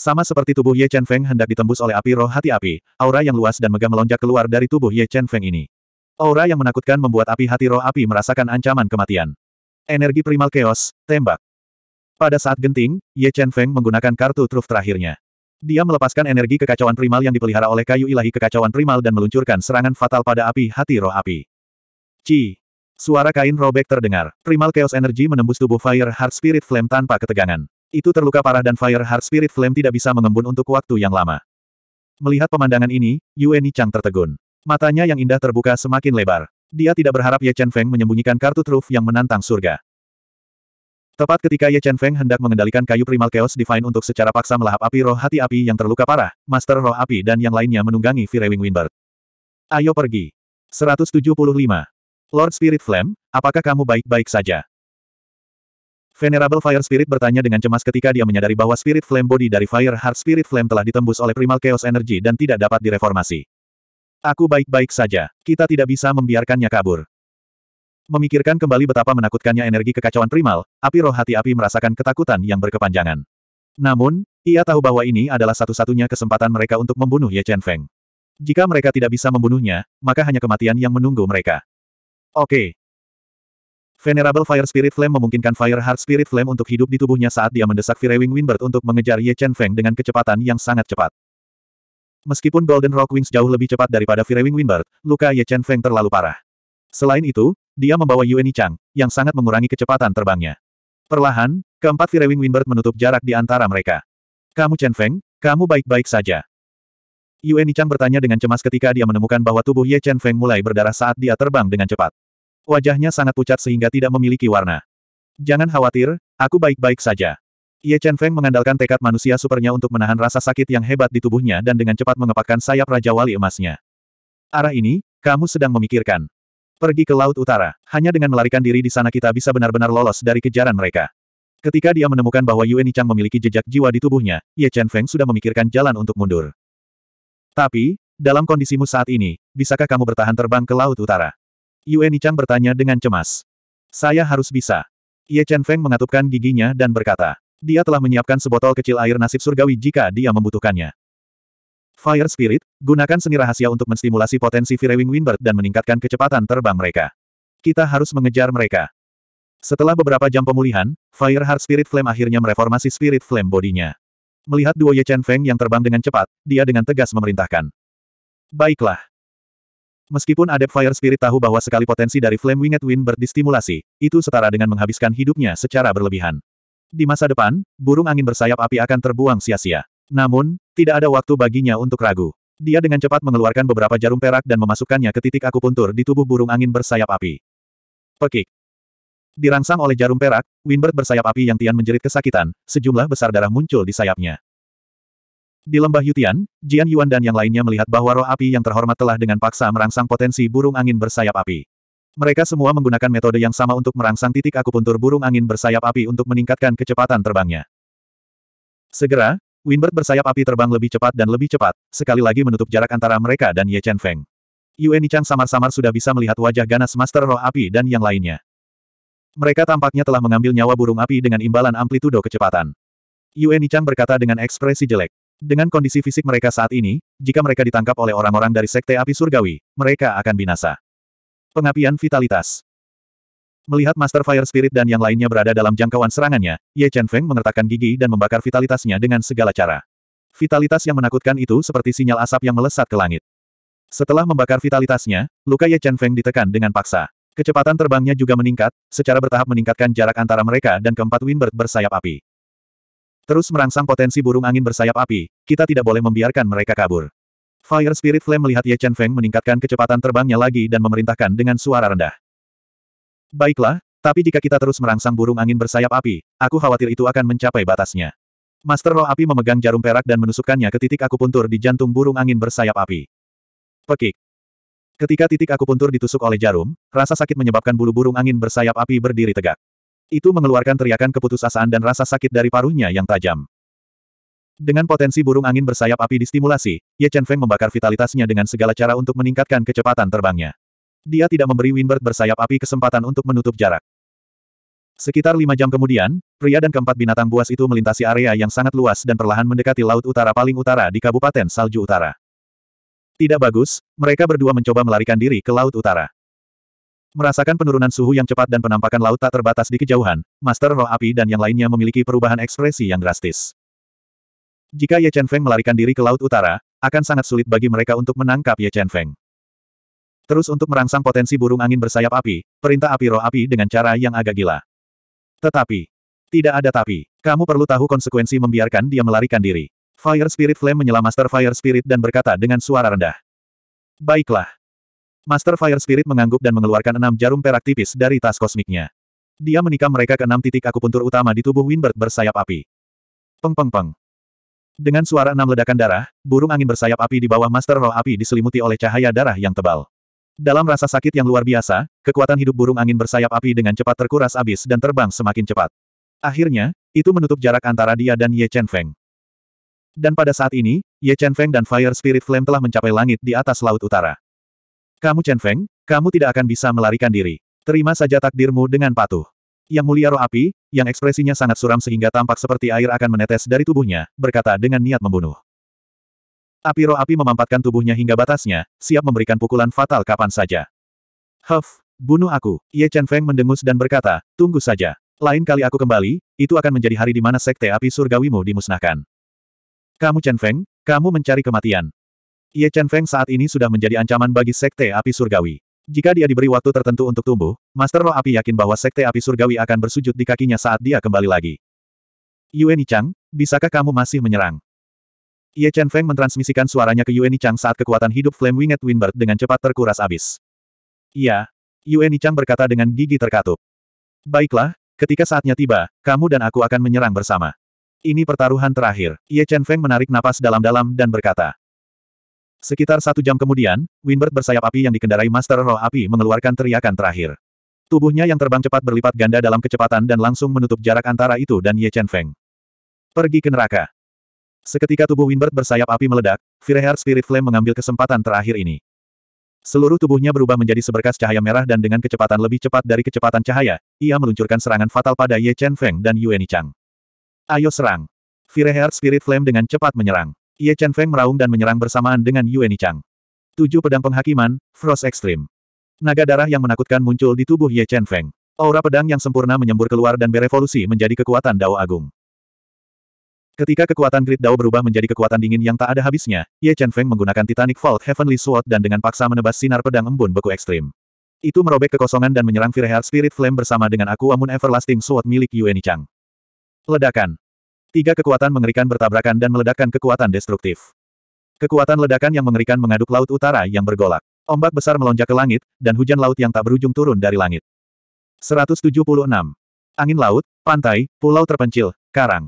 Sama seperti tubuh Ye Chen Feng hendak ditembus oleh api roh hati api, aura yang luas dan megah melonjak keluar dari tubuh Ye Chen Feng ini. Aura yang menakutkan membuat api hati roh api merasakan ancaman kematian. Energi primal chaos, tembak. Pada saat genting, Ye Chen Feng menggunakan kartu truf terakhirnya. Dia melepaskan energi kekacauan primal yang dipelihara oleh kayu ilahi kekacauan primal dan meluncurkan serangan fatal pada api hati roh api. Ci. Suara kain robek terdengar. Primal chaos energi menembus tubuh Fire Heart Spirit Flame tanpa ketegangan. Itu terluka parah dan Fire Heart Spirit Flame tidak bisa mengembun untuk waktu yang lama. Melihat pemandangan ini, Yueni Chang tertegun. Matanya yang indah terbuka semakin lebar. Dia tidak berharap Ye Chen Feng menyembunyikan kartu truf yang menantang surga. Tepat ketika Ye Chen Feng hendak mengendalikan kayu primal Chaos Divine untuk secara paksa melahap api roh hati api yang terluka parah, Master Roh Api dan yang lainnya menunggangi Firewing Windbird. Ayo pergi. 175. Lord Spirit Flame, apakah kamu baik-baik saja? Venerable Fire Spirit bertanya dengan cemas ketika dia menyadari bahwa Spirit Flame Body dari Fire Heart Spirit Flame telah ditembus oleh Primal Chaos Energy dan tidak dapat direformasi. Aku baik-baik saja. Kita tidak bisa membiarkannya kabur. Memikirkan kembali betapa menakutkannya energi kekacauan primal, api roh hati api merasakan ketakutan yang berkepanjangan. Namun, ia tahu bahwa ini adalah satu-satunya kesempatan mereka untuk membunuh Ye Chen Feng. Jika mereka tidak bisa membunuhnya, maka hanya kematian yang menunggu mereka. Oke, Venerable Fire Spirit Flame memungkinkan Fire Heart Spirit Flame untuk hidup di tubuhnya saat dia mendesak Firewing Winbird untuk mengejar Ye Chen Feng dengan kecepatan yang sangat cepat. Meskipun Golden Rock Wings jauh lebih cepat daripada Firewing Winbird, luka Ye Chen Feng terlalu parah. Selain itu, dia membawa Yueni Chang, yang sangat mengurangi kecepatan terbangnya. Perlahan, keempat Firewing Winbird menutup jarak di antara mereka. Kamu Chen Feng, kamu baik-baik saja. Yueni Chang bertanya dengan cemas ketika dia menemukan bahwa tubuh Ye Chen Feng mulai berdarah saat dia terbang dengan cepat. Wajahnya sangat pucat sehingga tidak memiliki warna. Jangan khawatir, aku baik-baik saja. Ye Chen Feng mengandalkan tekad manusia supernya untuk menahan rasa sakit yang hebat di tubuhnya dan dengan cepat mengepakkan sayap Raja Wali emasnya. Arah ini, kamu sedang memikirkan. Pergi ke Laut Utara. Hanya dengan melarikan diri di sana kita bisa benar-benar lolos dari kejaran mereka. Ketika dia menemukan bahwa Yue Nichang memiliki jejak jiwa di tubuhnya, Ye Chen Feng sudah memikirkan jalan untuk mundur. Tapi, dalam kondisimu saat ini, bisakah kamu bertahan terbang ke Laut Utara? Yue Nichang bertanya dengan cemas. Saya harus bisa. Ye Chen Feng mengatupkan giginya dan berkata. Dia telah menyiapkan sebotol kecil air nasib surgawi jika dia membutuhkannya. Fire Spirit, gunakan seni rahasia untuk menstimulasi potensi Firewing Winbird dan meningkatkan kecepatan terbang mereka. Kita harus mengejar mereka. Setelah beberapa jam pemulihan, Fire Heart Spirit Flame akhirnya mereformasi Spirit Flame bodinya. Melihat duo Ye Chen Feng yang terbang dengan cepat, dia dengan tegas memerintahkan. Baiklah. Meskipun Adept Fire Spirit tahu bahwa sekali potensi dari Flame Winged Wind berdistimulasi, itu setara dengan menghabiskan hidupnya secara berlebihan. Di masa depan, burung angin bersayap api akan terbuang sia-sia. Namun, tidak ada waktu baginya untuk ragu. Dia dengan cepat mengeluarkan beberapa jarum perak dan memasukkannya ke titik akupuntur di tubuh burung angin bersayap api. Pekik. Dirangsang oleh jarum perak, Winbert bersayap api yang Tian menjerit kesakitan, sejumlah besar darah muncul di sayapnya. Di lembah Yutian, Jian Yuan dan yang lainnya melihat bahwa roh api yang terhormat telah dengan paksa merangsang potensi burung angin bersayap api. Mereka semua menggunakan metode yang sama untuk merangsang titik akupuntur burung angin bersayap api untuk meningkatkan kecepatan terbangnya. Segera, Winbert bersayap api terbang lebih cepat dan lebih cepat, sekali lagi menutup jarak antara mereka dan Ye Chen Feng. Yue Nichang samar-samar sudah bisa melihat wajah ganas Master Roh Api dan yang lainnya. Mereka tampaknya telah mengambil nyawa burung api dengan imbalan amplitudo kecepatan. Yue Nichang berkata dengan ekspresi jelek. Dengan kondisi fisik mereka saat ini, jika mereka ditangkap oleh orang-orang dari Sekte Api Surgawi, mereka akan binasa. Pengapian Vitalitas Melihat Master Fire Spirit dan yang lainnya berada dalam jangkauan serangannya, Ye Chen Feng mengertakkan gigi dan membakar vitalitasnya dengan segala cara. Vitalitas yang menakutkan itu seperti sinyal asap yang melesat ke langit. Setelah membakar vitalitasnya, luka Ye Chen Feng ditekan dengan paksa. Kecepatan terbangnya juga meningkat, secara bertahap meningkatkan jarak antara mereka dan keempat Winbert bersayap api. Terus merangsang potensi burung angin bersayap api, kita tidak boleh membiarkan mereka kabur. Fire Spirit Flame melihat Ye Chen Feng meningkatkan kecepatan terbangnya lagi dan memerintahkan dengan suara rendah. Baiklah, tapi jika kita terus merangsang burung angin bersayap api, aku khawatir itu akan mencapai batasnya. Master Roh Api memegang jarum perak dan menusukkannya ke titik akupuntur di jantung burung angin bersayap api. Pekik. Ketika titik akupuntur ditusuk oleh jarum, rasa sakit menyebabkan bulu burung angin bersayap api berdiri tegak. Itu mengeluarkan teriakan keputusasaan dan rasa sakit dari paruhnya yang tajam. Dengan potensi burung angin bersayap api distimulasi, Ye Chen Feng membakar vitalitasnya dengan segala cara untuk meningkatkan kecepatan terbangnya. Dia tidak memberi Winbert bersayap api kesempatan untuk menutup jarak. Sekitar lima jam kemudian, pria dan keempat binatang buas itu melintasi area yang sangat luas dan perlahan mendekati Laut Utara paling utara di Kabupaten Salju Utara. Tidak bagus, mereka berdua mencoba melarikan diri ke Laut Utara. Merasakan penurunan suhu yang cepat dan penampakan laut tak terbatas di kejauhan, Master Roh Api dan yang lainnya memiliki perubahan ekspresi yang drastis. Jika Ye Chen Feng melarikan diri ke Laut Utara, akan sangat sulit bagi mereka untuk menangkap Ye Chen Feng. Terus untuk merangsang potensi burung angin bersayap api, perintah api roh api dengan cara yang agak gila. Tetapi, tidak ada tapi, kamu perlu tahu konsekuensi membiarkan dia melarikan diri. Fire Spirit Flame menyela Master Fire Spirit dan berkata dengan suara rendah. Baiklah. Master Fire Spirit mengangguk dan mengeluarkan enam jarum perak tipis dari tas kosmiknya. Dia menikam mereka ke enam titik akupuntur utama di tubuh Winbert bersayap api. Peng peng peng. Dengan suara enam ledakan darah, burung angin bersayap api di bawah Master Roh api diselimuti oleh cahaya darah yang tebal. Dalam rasa sakit yang luar biasa, kekuatan hidup burung angin bersayap api dengan cepat terkuras abis dan terbang semakin cepat. Akhirnya, itu menutup jarak antara dia dan Ye Chen Feng. Dan pada saat ini, Ye Chen Feng dan Fire Spirit Flame telah mencapai langit di atas Laut Utara. Kamu Chen Feng, kamu tidak akan bisa melarikan diri. Terima saja takdirmu dengan patuh. Yang mulia roh api, yang ekspresinya sangat suram sehingga tampak seperti air akan menetes dari tubuhnya, berkata dengan niat membunuh. Api roh api memampatkan tubuhnya hingga batasnya, siap memberikan pukulan fatal kapan saja. Huff, bunuh aku. Ye Chen Feng mendengus dan berkata, tunggu saja. Lain kali aku kembali, itu akan menjadi hari di mana sekte api surgawimu dimusnahkan. Kamu Chen Feng, kamu mencari kematian. Ye Chen Feng saat ini sudah menjadi ancaman bagi Sekte Api Surgawi. Jika dia diberi waktu tertentu untuk tumbuh, Master Roh Api yakin bahwa Sekte Api Surgawi akan bersujud di kakinya saat dia kembali lagi. Yuan Chang, bisakah kamu masih menyerang? Ye Chen Feng mentransmisikan suaranya ke Yuan Chang saat kekuatan hidup Flame Winged Windbird dengan cepat terkuras abis. Iya. Yuan Chang berkata dengan gigi terkatup. Baiklah, ketika saatnya tiba, kamu dan aku akan menyerang bersama. Ini pertaruhan terakhir. Ye Chen Feng menarik napas dalam-dalam dan berkata. Sekitar satu jam kemudian, Winbert bersayap api yang dikendarai Master Roh Api mengeluarkan teriakan terakhir. Tubuhnya yang terbang cepat berlipat ganda dalam kecepatan dan langsung menutup jarak antara itu dan Ye Chen Feng. Pergi ke neraka. Seketika tubuh Winbert bersayap api meledak, Fireheart Spirit Flame mengambil kesempatan terakhir ini. Seluruh tubuhnya berubah menjadi seberkas cahaya merah dan dengan kecepatan lebih cepat dari kecepatan cahaya, ia meluncurkan serangan fatal pada Ye Chen Feng dan Yuan Chang. Ayo serang! Fireheart Spirit Flame dengan cepat menyerang. Ye Chen Feng meraung dan menyerang bersamaan dengan Yueni Chang. Tujuh pedang penghakiman, Frost Extreme. Naga darah yang menakutkan muncul di tubuh Ye Chen Feng. Aura pedang yang sempurna menyembur keluar dan berevolusi menjadi kekuatan Dao Agung. Ketika kekuatan Great Dao berubah menjadi kekuatan dingin yang tak ada habisnya, Ye Chen Feng menggunakan Titanic Vault Heavenly Sword dan dengan paksa menebas sinar pedang embun beku ekstrim. Itu merobek kekosongan dan menyerang Fireheart Spirit Flame bersama dengan Aku Amun Everlasting Sword milik Yueni Chang. Ledakan. Tiga kekuatan mengerikan bertabrakan dan meledakkan kekuatan destruktif. Kekuatan ledakan yang mengerikan mengaduk laut utara yang bergolak. Ombak besar melonjak ke langit, dan hujan laut yang tak berujung turun dari langit. 176. Angin laut, pantai, pulau terpencil, karang.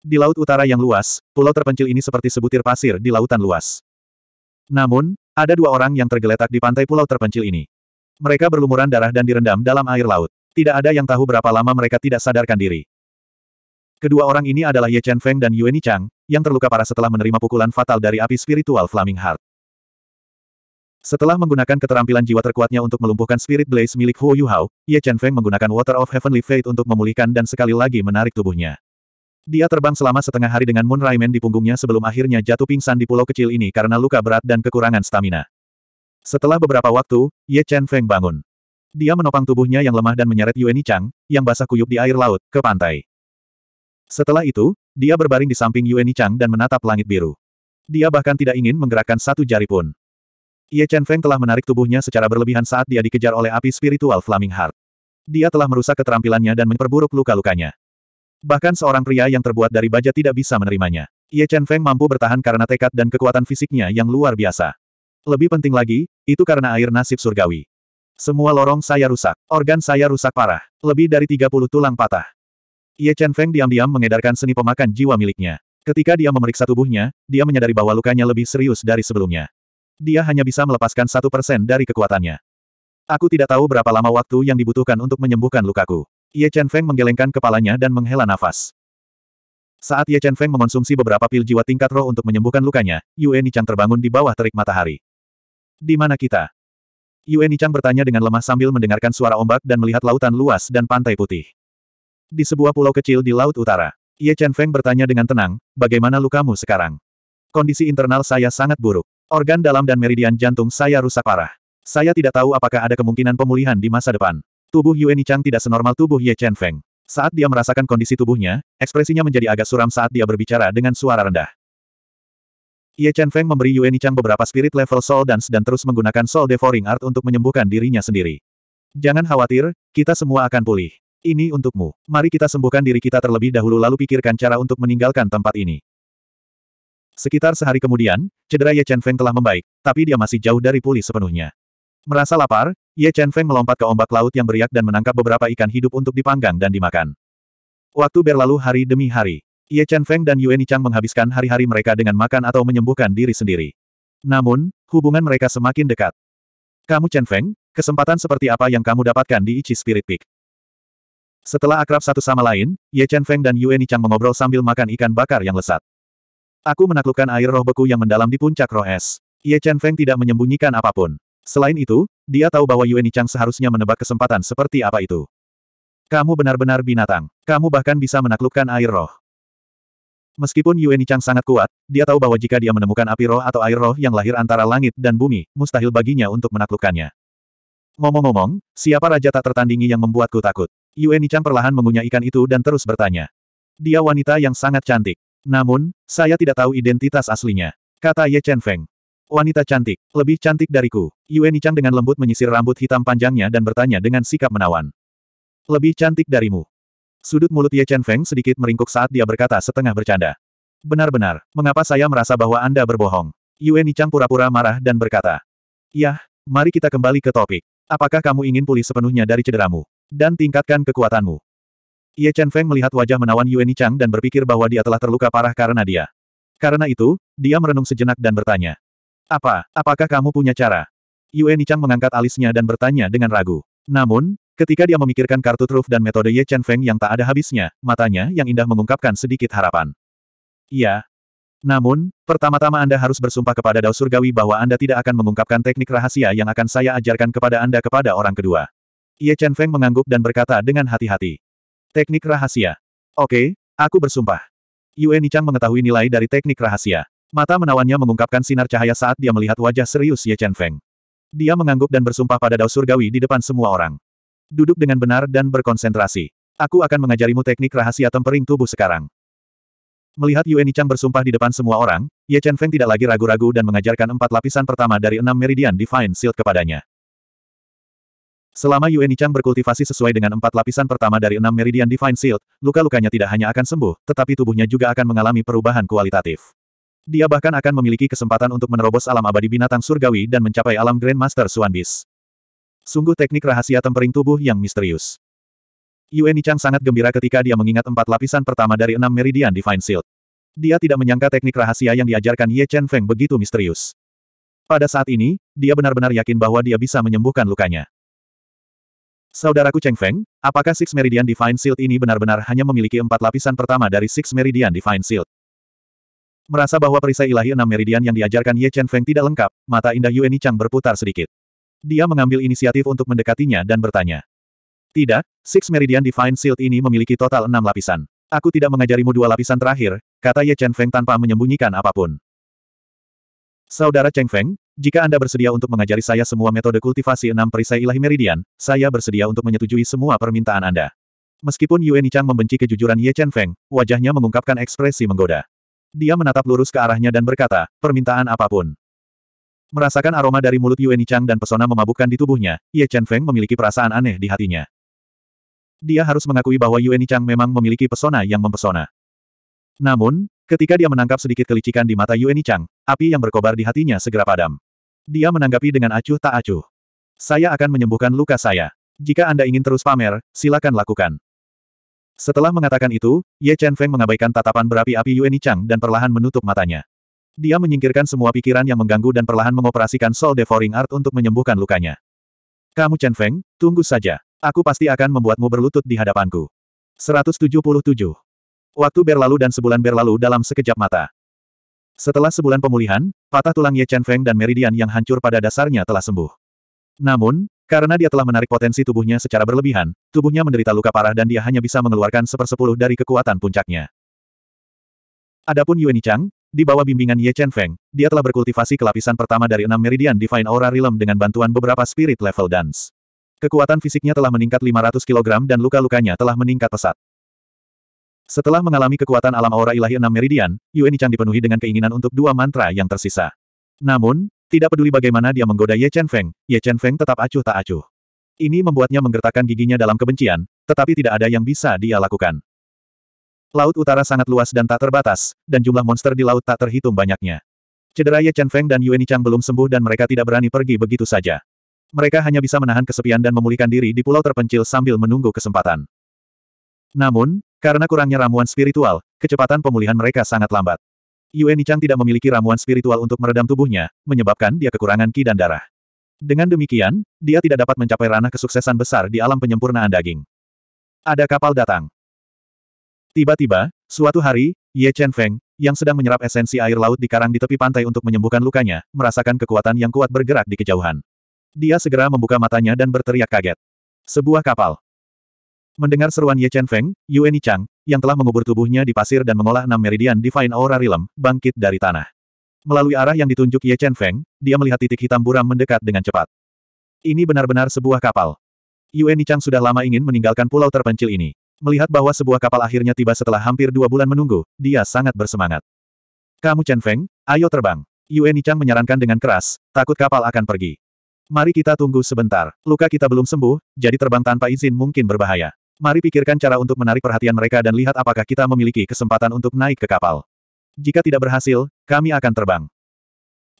Di laut utara yang luas, pulau terpencil ini seperti sebutir pasir di lautan luas. Namun, ada dua orang yang tergeletak di pantai pulau terpencil ini. Mereka berlumuran darah dan direndam dalam air laut. Tidak ada yang tahu berapa lama mereka tidak sadarkan diri. Kedua orang ini adalah Ye Chen Feng dan Yueni Chang, yang terluka parah setelah menerima pukulan fatal dari api spiritual Flaming Heart. Setelah menggunakan keterampilan jiwa terkuatnya untuk melumpuhkan Spirit Blaze milik Huo Yuhao, Ye Chen Feng menggunakan Water of Heavenly Fate untuk memulihkan dan sekali lagi menarik tubuhnya. Dia terbang selama setengah hari dengan Moon Raimen di punggungnya sebelum akhirnya jatuh pingsan di pulau kecil ini karena luka berat dan kekurangan stamina. Setelah beberapa waktu, Ye Chen Feng bangun. Dia menopang tubuhnya yang lemah dan menyeret Yueni Chang, yang basah kuyup di air laut, ke pantai. Setelah itu, dia berbaring di samping Yuan Chang dan menatap langit biru. Dia bahkan tidak ingin menggerakkan satu jari pun. Ye Chen Feng telah menarik tubuhnya secara berlebihan saat dia dikejar oleh api spiritual Flaming Heart. Dia telah merusak keterampilannya dan memperburuk luka-lukanya. Bahkan seorang pria yang terbuat dari baja tidak bisa menerimanya. Ye Chen Feng mampu bertahan karena tekad dan kekuatan fisiknya yang luar biasa. Lebih penting lagi, itu karena air nasib surgawi. Semua lorong saya rusak, organ saya rusak parah, lebih dari 30 tulang patah. Ye Chen Feng diam-diam mengedarkan seni pemakan jiwa miliknya. Ketika dia memeriksa tubuhnya, dia menyadari bahwa lukanya lebih serius dari sebelumnya. Dia hanya bisa melepaskan satu persen dari kekuatannya. Aku tidak tahu berapa lama waktu yang dibutuhkan untuk menyembuhkan lukaku. Ye Chen Feng menggelengkan kepalanya dan menghela nafas. Saat Ye Chen Feng mengonsumsi beberapa pil jiwa tingkat roh untuk menyembuhkan lukanya, Yue Nichang terbangun di bawah terik matahari. Di mana kita? Yue Nichang bertanya dengan lemah sambil mendengarkan suara ombak dan melihat lautan luas dan pantai putih. Di sebuah pulau kecil di Laut Utara. Ye Chen Feng bertanya dengan tenang, bagaimana lukamu sekarang? Kondisi internal saya sangat buruk. Organ dalam dan meridian jantung saya rusak parah. Saya tidak tahu apakah ada kemungkinan pemulihan di masa depan. Tubuh Yue Nichang tidak senormal tubuh Ye Chen Feng. Saat dia merasakan kondisi tubuhnya, ekspresinya menjadi agak suram saat dia berbicara dengan suara rendah. Ye Chen Feng memberi Yue Nichang beberapa spirit level soul dance dan terus menggunakan soul devouring art untuk menyembuhkan dirinya sendiri. Jangan khawatir, kita semua akan pulih. Ini untukmu. Mari kita sembuhkan diri kita terlebih dahulu lalu pikirkan cara untuk meninggalkan tempat ini. Sekitar sehari kemudian, cedera Ye Chen Feng telah membaik, tapi dia masih jauh dari pulih sepenuhnya. Merasa lapar, Ye Chen Feng melompat ke ombak laut yang beriak dan menangkap beberapa ikan hidup untuk dipanggang dan dimakan. Waktu berlalu hari demi hari. Ye Chen Feng dan Yue Nichang menghabiskan hari-hari mereka dengan makan atau menyembuhkan diri sendiri. Namun, hubungan mereka semakin dekat. Kamu Chen Feng, kesempatan seperti apa yang kamu dapatkan di Ichi Spirit Peak? Setelah akrab satu sama lain, Ye Chen Feng dan Yue Nichang mengobrol sambil makan ikan bakar yang lesat. Aku menaklukkan air roh beku yang mendalam di puncak roh es. Ye Chen Feng tidak menyembunyikan apapun. Selain itu, dia tahu bahwa Yue Nichang seharusnya menebak kesempatan seperti apa itu. Kamu benar-benar binatang. Kamu bahkan bisa menaklukkan air roh. Meskipun Yue Nichang sangat kuat, dia tahu bahwa jika dia menemukan api roh atau air roh yang lahir antara langit dan bumi, mustahil baginya untuk menaklukkannya. Ngomong-ngomong, siapa raja tak tertandingi yang membuatku takut? Yue Nichan perlahan mengunyah ikan itu dan terus bertanya. Dia wanita yang sangat cantik. Namun, saya tidak tahu identitas aslinya. Kata Ye Chen Feng. Wanita cantik, lebih cantik dariku. Yue Nichan dengan lembut menyisir rambut hitam panjangnya dan bertanya dengan sikap menawan. Lebih cantik darimu. Sudut mulut Ye Chen Feng sedikit meringkuk saat dia berkata setengah bercanda. Benar-benar, mengapa saya merasa bahwa Anda berbohong? Yue Nichang pura-pura marah dan berkata. Yah, mari kita kembali ke topik. Apakah kamu ingin pulih sepenuhnya dari cederamu? Dan tingkatkan kekuatanmu. Ye Chen Feng melihat wajah menawan Yueni Chang dan berpikir bahwa dia telah terluka parah karena dia. Karena itu, dia merenung sejenak dan bertanya. Apa, apakah kamu punya cara? Yueni Chang mengangkat alisnya dan bertanya dengan ragu. Namun, ketika dia memikirkan kartu truf dan metode Ye Chen Feng yang tak ada habisnya, matanya yang indah mengungkapkan sedikit harapan. Iya. Namun, pertama-tama Anda harus bersumpah kepada Dao Surgawi bahwa Anda tidak akan mengungkapkan teknik rahasia yang akan saya ajarkan kepada Anda kepada orang kedua. Ye Chen Feng mengangguk dan berkata dengan hati-hati. Teknik rahasia. Oke, aku bersumpah. Yue Nichang mengetahui nilai dari teknik rahasia. Mata menawannya mengungkapkan sinar cahaya saat dia melihat wajah serius Ye Chen Feng. Dia mengangguk dan bersumpah pada dao surgawi di depan semua orang. Duduk dengan benar dan berkonsentrasi. Aku akan mengajarimu teknik rahasia tempering tubuh sekarang. Melihat Yue Nichang bersumpah di depan semua orang, Ye Chen Feng tidak lagi ragu-ragu dan mengajarkan empat lapisan pertama dari enam meridian Divine Shield kepadanya. Selama Yue Yichang berkultivasi sesuai dengan empat lapisan pertama dari enam meridian Divine Shield, luka-lukanya tidak hanya akan sembuh, tetapi tubuhnya juga akan mengalami perubahan kualitatif. Dia bahkan akan memiliki kesempatan untuk menerobos alam abadi binatang surgawi dan mencapai alam Grandmaster Suan Sungguh teknik rahasia tempering tubuh yang misterius. Yue Yichang sangat gembira ketika dia mengingat empat lapisan pertama dari enam meridian Divine Shield. Dia tidak menyangka teknik rahasia yang diajarkan Ye Chen Feng begitu misterius. Pada saat ini, dia benar-benar yakin bahwa dia bisa menyembuhkan lukanya. Saudaraku Cheng Feng, apakah Six Meridian Divine Shield ini benar-benar hanya memiliki empat lapisan pertama dari Six Meridian Divine Shield? Merasa bahwa perisai ilahi enam meridian yang diajarkan Ye Chen Feng tidak lengkap, mata indah Ni Chang berputar sedikit. Dia mengambil inisiatif untuk mendekatinya dan bertanya. Tidak, Six Meridian Divine Shield ini memiliki total enam lapisan. Aku tidak mengajarimu dua lapisan terakhir, kata Ye Chen Feng tanpa menyembunyikan apapun. Saudara Cheng Feng, jika Anda bersedia untuk mengajari saya semua metode kultivasi enam perisai ilahi meridian, saya bersedia untuk menyetujui semua permintaan Anda. Meskipun Yuan Chang membenci kejujuran Ye Chen Feng, wajahnya mengungkapkan ekspresi menggoda. Dia menatap lurus ke arahnya dan berkata, permintaan apapun. Merasakan aroma dari mulut Yuan Chang dan pesona memabukkan di tubuhnya, Ye Chen Feng memiliki perasaan aneh di hatinya. Dia harus mengakui bahwa Yuan Chang memang memiliki pesona yang mempesona. Namun, Ketika dia menangkap sedikit kelicikan di mata Yueni Chang, api yang berkobar di hatinya segera padam. Dia menanggapi dengan acuh tak acuh. Saya akan menyembuhkan luka saya. Jika Anda ingin terus pamer, silakan lakukan. Setelah mengatakan itu, Ye Chen Feng mengabaikan tatapan berapi-api Yueni Chang dan perlahan menutup matanya. Dia menyingkirkan semua pikiran yang mengganggu dan perlahan mengoperasikan Soul Devouring Art untuk menyembuhkan lukanya. Kamu Chen Feng, tunggu saja. Aku pasti akan membuatmu berlutut di hadapanku. 177 Waktu berlalu dan sebulan berlalu dalam sekejap mata. Setelah sebulan pemulihan, patah tulang Ye Chen Feng dan meridian yang hancur pada dasarnya telah sembuh. Namun, karena dia telah menarik potensi tubuhnya secara berlebihan, tubuhnya menderita luka parah dan dia hanya bisa mengeluarkan sepersepuluh dari kekuatan puncaknya. Adapun Yuan Chang, di bawah bimbingan Ye Chen Feng, dia telah berkultivasi kelapisan pertama dari enam meridian Divine Aura Realm dengan bantuan beberapa spirit level dance. Kekuatan fisiknya telah meningkat 500 kg dan luka-lukanya telah meningkat pesat. Setelah mengalami kekuatan alam aura ilahi enam meridian, Yue Nichan dipenuhi dengan keinginan untuk dua mantra yang tersisa. Namun, tidak peduli bagaimana dia menggoda Ye Chen Feng, Ye Chen Feng tetap acuh tak acuh. Ini membuatnya menggertakkan giginya dalam kebencian, tetapi tidak ada yang bisa dia lakukan. Laut utara sangat luas dan tak terbatas, dan jumlah monster di laut tak terhitung banyaknya. Cedera Ye Chen Feng dan Yue Nichang belum sembuh dan mereka tidak berani pergi begitu saja. Mereka hanya bisa menahan kesepian dan memulihkan diri di pulau terpencil sambil menunggu kesempatan. Namun, karena kurangnya ramuan spiritual, kecepatan pemulihan mereka sangat lambat. Yue Nichang tidak memiliki ramuan spiritual untuk meredam tubuhnya, menyebabkan dia kekurangan ki dan darah. Dengan demikian, dia tidak dapat mencapai ranah kesuksesan besar di alam penyempurnaan daging. Ada kapal datang. Tiba-tiba, suatu hari, Ye Chen Feng, yang sedang menyerap esensi air laut di karang di tepi pantai untuk menyembuhkan lukanya, merasakan kekuatan yang kuat bergerak di kejauhan. Dia segera membuka matanya dan berteriak kaget. Sebuah kapal. Mendengar seruan Ye Chen Feng, Ni Chang, yang telah mengubur tubuhnya di pasir dan mengolah enam meridian Divine Aura Realm, bangkit dari tanah. Melalui arah yang ditunjuk Ye Chen Feng, dia melihat titik hitam buram mendekat dengan cepat. Ini benar-benar sebuah kapal. Ni Chang sudah lama ingin meninggalkan pulau terpencil ini. Melihat bahwa sebuah kapal akhirnya tiba setelah hampir dua bulan menunggu, dia sangat bersemangat. Kamu Chen Feng, ayo terbang. Ni Chang menyarankan dengan keras, takut kapal akan pergi. Mari kita tunggu sebentar, luka kita belum sembuh, jadi terbang tanpa izin mungkin berbahaya. Mari pikirkan cara untuk menarik perhatian mereka dan lihat apakah kita memiliki kesempatan untuk naik ke kapal. Jika tidak berhasil, kami akan terbang.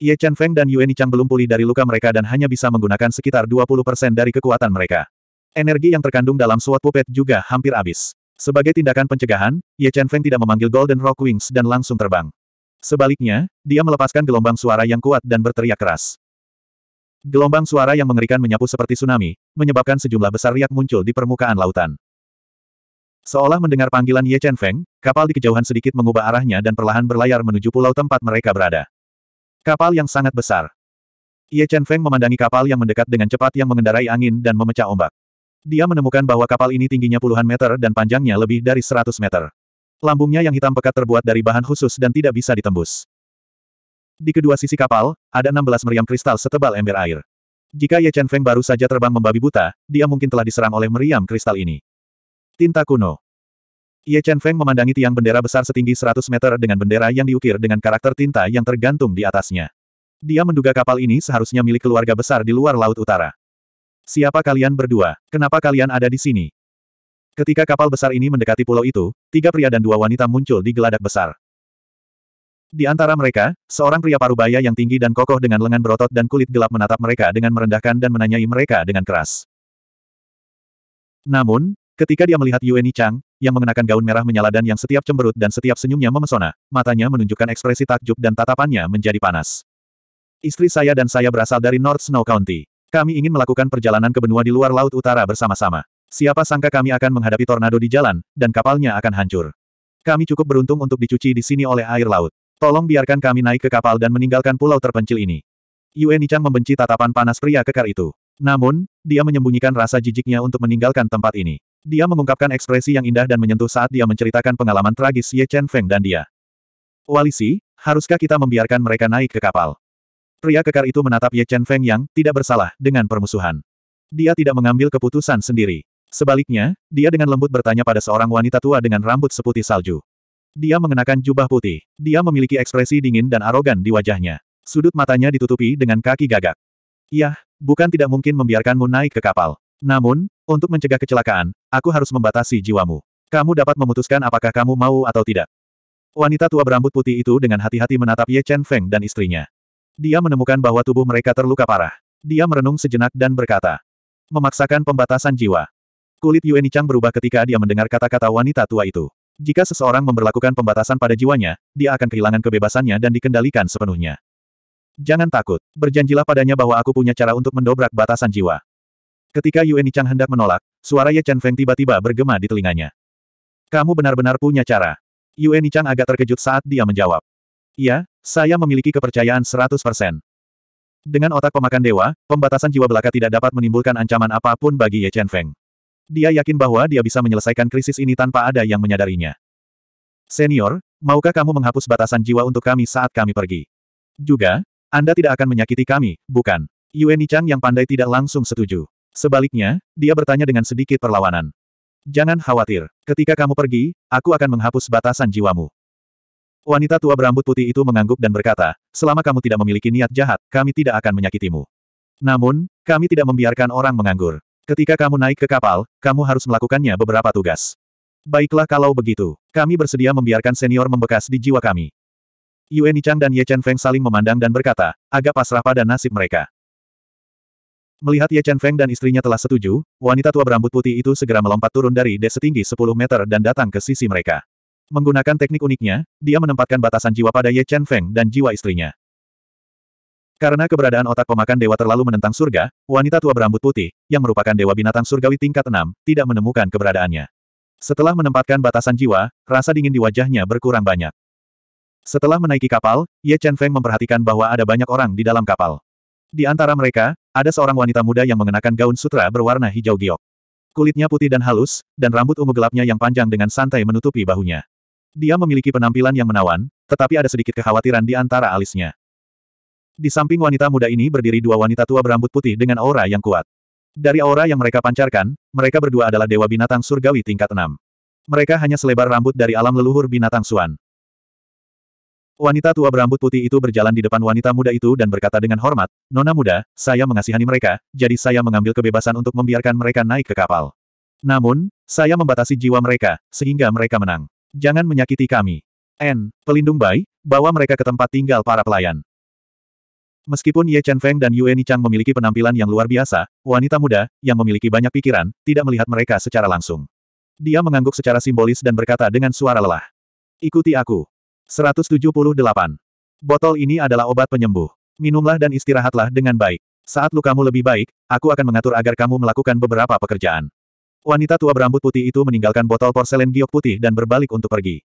Ye Chen Feng dan Yue Chang belum pulih dari luka mereka dan hanya bisa menggunakan sekitar 20% dari kekuatan mereka. Energi yang terkandung dalam suat pupet juga hampir habis. Sebagai tindakan pencegahan, Ye Chen Feng tidak memanggil Golden Rock Wings dan langsung terbang. Sebaliknya, dia melepaskan gelombang suara yang kuat dan berteriak keras. Gelombang suara yang mengerikan menyapu seperti tsunami, menyebabkan sejumlah besar riak muncul di permukaan lautan. Seolah mendengar panggilan Ye Chen Feng, kapal di kejauhan sedikit mengubah arahnya dan perlahan berlayar menuju pulau tempat mereka berada. Kapal yang sangat besar. Ye Chen Feng memandangi kapal yang mendekat dengan cepat yang mengendarai angin dan memecah ombak. Dia menemukan bahwa kapal ini tingginya puluhan meter dan panjangnya lebih dari seratus meter. Lambungnya yang hitam pekat terbuat dari bahan khusus dan tidak bisa ditembus. Di kedua sisi kapal, ada 16 meriam kristal setebal ember air. Jika Ye Chen Feng baru saja terbang membabi buta, dia mungkin telah diserang oleh meriam kristal ini. Tinta kuno. Ye Chen Feng memandangi tiang bendera besar setinggi 100 meter dengan bendera yang diukir dengan karakter tinta yang tergantung di atasnya. Dia menduga kapal ini seharusnya milik keluarga besar di luar Laut Utara. Siapa kalian berdua? Kenapa kalian ada di sini? Ketika kapal besar ini mendekati pulau itu, tiga pria dan dua wanita muncul di geladak besar. Di antara mereka, seorang pria parubaya yang tinggi dan kokoh dengan lengan berotot dan kulit gelap menatap mereka dengan merendahkan dan menanyai mereka dengan keras. Namun, Ketika dia melihat Yueni Chang, yang mengenakan gaun merah menyala dan yang setiap cemberut dan setiap senyumnya memesona, matanya menunjukkan ekspresi takjub dan tatapannya menjadi panas. Istri saya dan saya berasal dari North Snow County. Kami ingin melakukan perjalanan ke benua di luar Laut Utara bersama-sama. Siapa sangka kami akan menghadapi tornado di jalan, dan kapalnya akan hancur. Kami cukup beruntung untuk dicuci di sini oleh air laut. Tolong biarkan kami naik ke kapal dan meninggalkan pulau terpencil ini. Yueni Chang membenci tatapan panas pria kekar itu. Namun, dia menyembunyikan rasa jijiknya untuk meninggalkan tempat ini. Dia mengungkapkan ekspresi yang indah dan menyentuh saat dia menceritakan pengalaman tragis Ye Chen Feng dan dia. Walisi, haruskah kita membiarkan mereka naik ke kapal? Pria kekar itu menatap Ye Chen Feng yang tidak bersalah dengan permusuhan. Dia tidak mengambil keputusan sendiri. Sebaliknya, dia dengan lembut bertanya pada seorang wanita tua dengan rambut seputih salju. Dia mengenakan jubah putih. Dia memiliki ekspresi dingin dan arogan di wajahnya. Sudut matanya ditutupi dengan kaki gagak. Yah, bukan tidak mungkin membiarkanmu naik ke kapal. Namun, untuk mencegah kecelakaan, aku harus membatasi jiwamu. Kamu dapat memutuskan apakah kamu mau atau tidak. Wanita tua berambut putih itu dengan hati-hati menatap Ye Chen Feng dan istrinya. Dia menemukan bahwa tubuh mereka terluka parah. Dia merenung sejenak dan berkata. Memaksakan pembatasan jiwa. Kulit Yuan Chang berubah ketika dia mendengar kata-kata wanita tua itu. Jika seseorang memperlakukan pembatasan pada jiwanya, dia akan kehilangan kebebasannya dan dikendalikan sepenuhnya. Jangan takut, berjanjilah padanya bahwa aku punya cara untuk mendobrak batasan jiwa. Ketika Yuan Chan hendak menolak, suara Ye Chen Feng tiba-tiba bergema di telinganya. Kamu benar-benar punya cara. Yuan Chan agak terkejut saat dia menjawab. Iya, saya memiliki kepercayaan 100%. Dengan otak pemakan dewa, pembatasan jiwa belaka tidak dapat menimbulkan ancaman apapun bagi Ye Chen Feng. Dia yakin bahwa dia bisa menyelesaikan krisis ini tanpa ada yang menyadarinya. Senior, maukah kamu menghapus batasan jiwa untuk kami saat kami pergi? Juga, Anda tidak akan menyakiti kami, bukan? Yuan Chang yang pandai tidak langsung setuju. Sebaliknya, dia bertanya dengan sedikit perlawanan. Jangan khawatir, ketika kamu pergi, aku akan menghapus batasan jiwamu. Wanita tua berambut putih itu mengangguk dan berkata, selama kamu tidak memiliki niat jahat, kami tidak akan menyakitimu. Namun, kami tidak membiarkan orang menganggur. Ketika kamu naik ke kapal, kamu harus melakukannya beberapa tugas. Baiklah kalau begitu, kami bersedia membiarkan senior membekas di jiwa kami. Yuan Nichang dan Ye Chen Feng saling memandang dan berkata, agak pasrah pada nasib mereka. Melihat Ye Chen Feng dan istrinya telah setuju, wanita tua berambut putih itu segera melompat turun dari des setinggi 10 meter dan datang ke sisi mereka. Menggunakan teknik uniknya, dia menempatkan batasan jiwa pada Ye Chen Feng dan jiwa istrinya. Karena keberadaan otak pemakan dewa terlalu menentang surga, wanita tua berambut putih, yang merupakan dewa binatang surgawi tingkat 6, tidak menemukan keberadaannya. Setelah menempatkan batasan jiwa, rasa dingin di wajahnya berkurang banyak. Setelah menaiki kapal, Ye Chen Feng memperhatikan bahwa ada banyak orang di dalam kapal. Di antara mereka, ada seorang wanita muda yang mengenakan gaun sutra berwarna hijau giok. Kulitnya putih dan halus, dan rambut ungu gelapnya yang panjang dengan santai menutupi bahunya. Dia memiliki penampilan yang menawan, tetapi ada sedikit kekhawatiran di antara alisnya. Di samping wanita muda ini berdiri dua wanita tua berambut putih dengan aura yang kuat. Dari aura yang mereka pancarkan, mereka berdua adalah dewa binatang surgawi tingkat enam. Mereka hanya selebar rambut dari alam leluhur binatang suan. Wanita tua berambut putih itu berjalan di depan wanita muda itu dan berkata dengan hormat, Nona muda, saya mengasihani mereka, jadi saya mengambil kebebasan untuk membiarkan mereka naik ke kapal. Namun, saya membatasi jiwa mereka, sehingga mereka menang. Jangan menyakiti kami. N. Pelindung Bai, bawa mereka ke tempat tinggal para pelayan. Meskipun Ye Chen Feng dan Yue Nichang memiliki penampilan yang luar biasa, wanita muda, yang memiliki banyak pikiran, tidak melihat mereka secara langsung. Dia mengangguk secara simbolis dan berkata dengan suara lelah. Ikuti aku. 178. Botol ini adalah obat penyembuh. Minumlah dan istirahatlah dengan baik. Saat lukamu lebih baik, aku akan mengatur agar kamu melakukan beberapa pekerjaan. Wanita tua berambut putih itu meninggalkan botol porselen giok putih dan berbalik untuk pergi.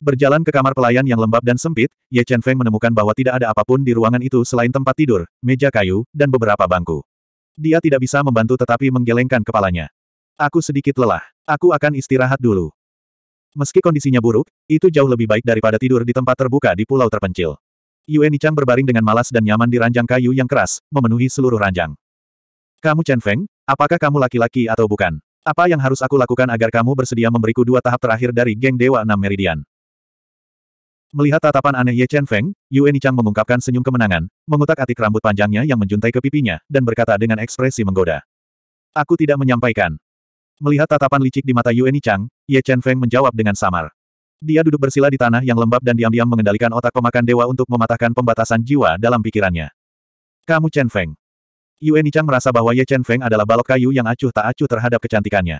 Berjalan ke kamar pelayan yang lembab dan sempit, Ye Chen Feng menemukan bahwa tidak ada apapun di ruangan itu selain tempat tidur, meja kayu, dan beberapa bangku. Dia tidak bisa membantu tetapi menggelengkan kepalanya. Aku sedikit lelah. Aku akan istirahat dulu. Meski kondisinya buruk, itu jauh lebih baik daripada tidur di tempat terbuka di pulau terpencil. Yue Chang berbaring dengan malas dan nyaman di ranjang kayu yang keras, memenuhi seluruh ranjang. Kamu Chen Feng, apakah kamu laki-laki atau bukan? Apa yang harus aku lakukan agar kamu bersedia memberiku dua tahap terakhir dari geng Dewa Enam Meridian? Melihat tatapan aneh Ye Chen Feng, Yue Chang mengungkapkan senyum kemenangan, mengutak atik rambut panjangnya yang menjuntai ke pipinya, dan berkata dengan ekspresi menggoda. Aku tidak menyampaikan. Melihat tatapan licik di mata Yueni Chang, Ye Chen Feng menjawab dengan samar. Dia duduk bersila di tanah yang lembab dan diam-diam mengendalikan otak pemakan dewa untuk mematahkan pembatasan jiwa dalam pikirannya. Kamu Chen Feng. Yueni Chang merasa bahwa Ye Chen Feng adalah balok kayu yang acuh tak acuh terhadap kecantikannya.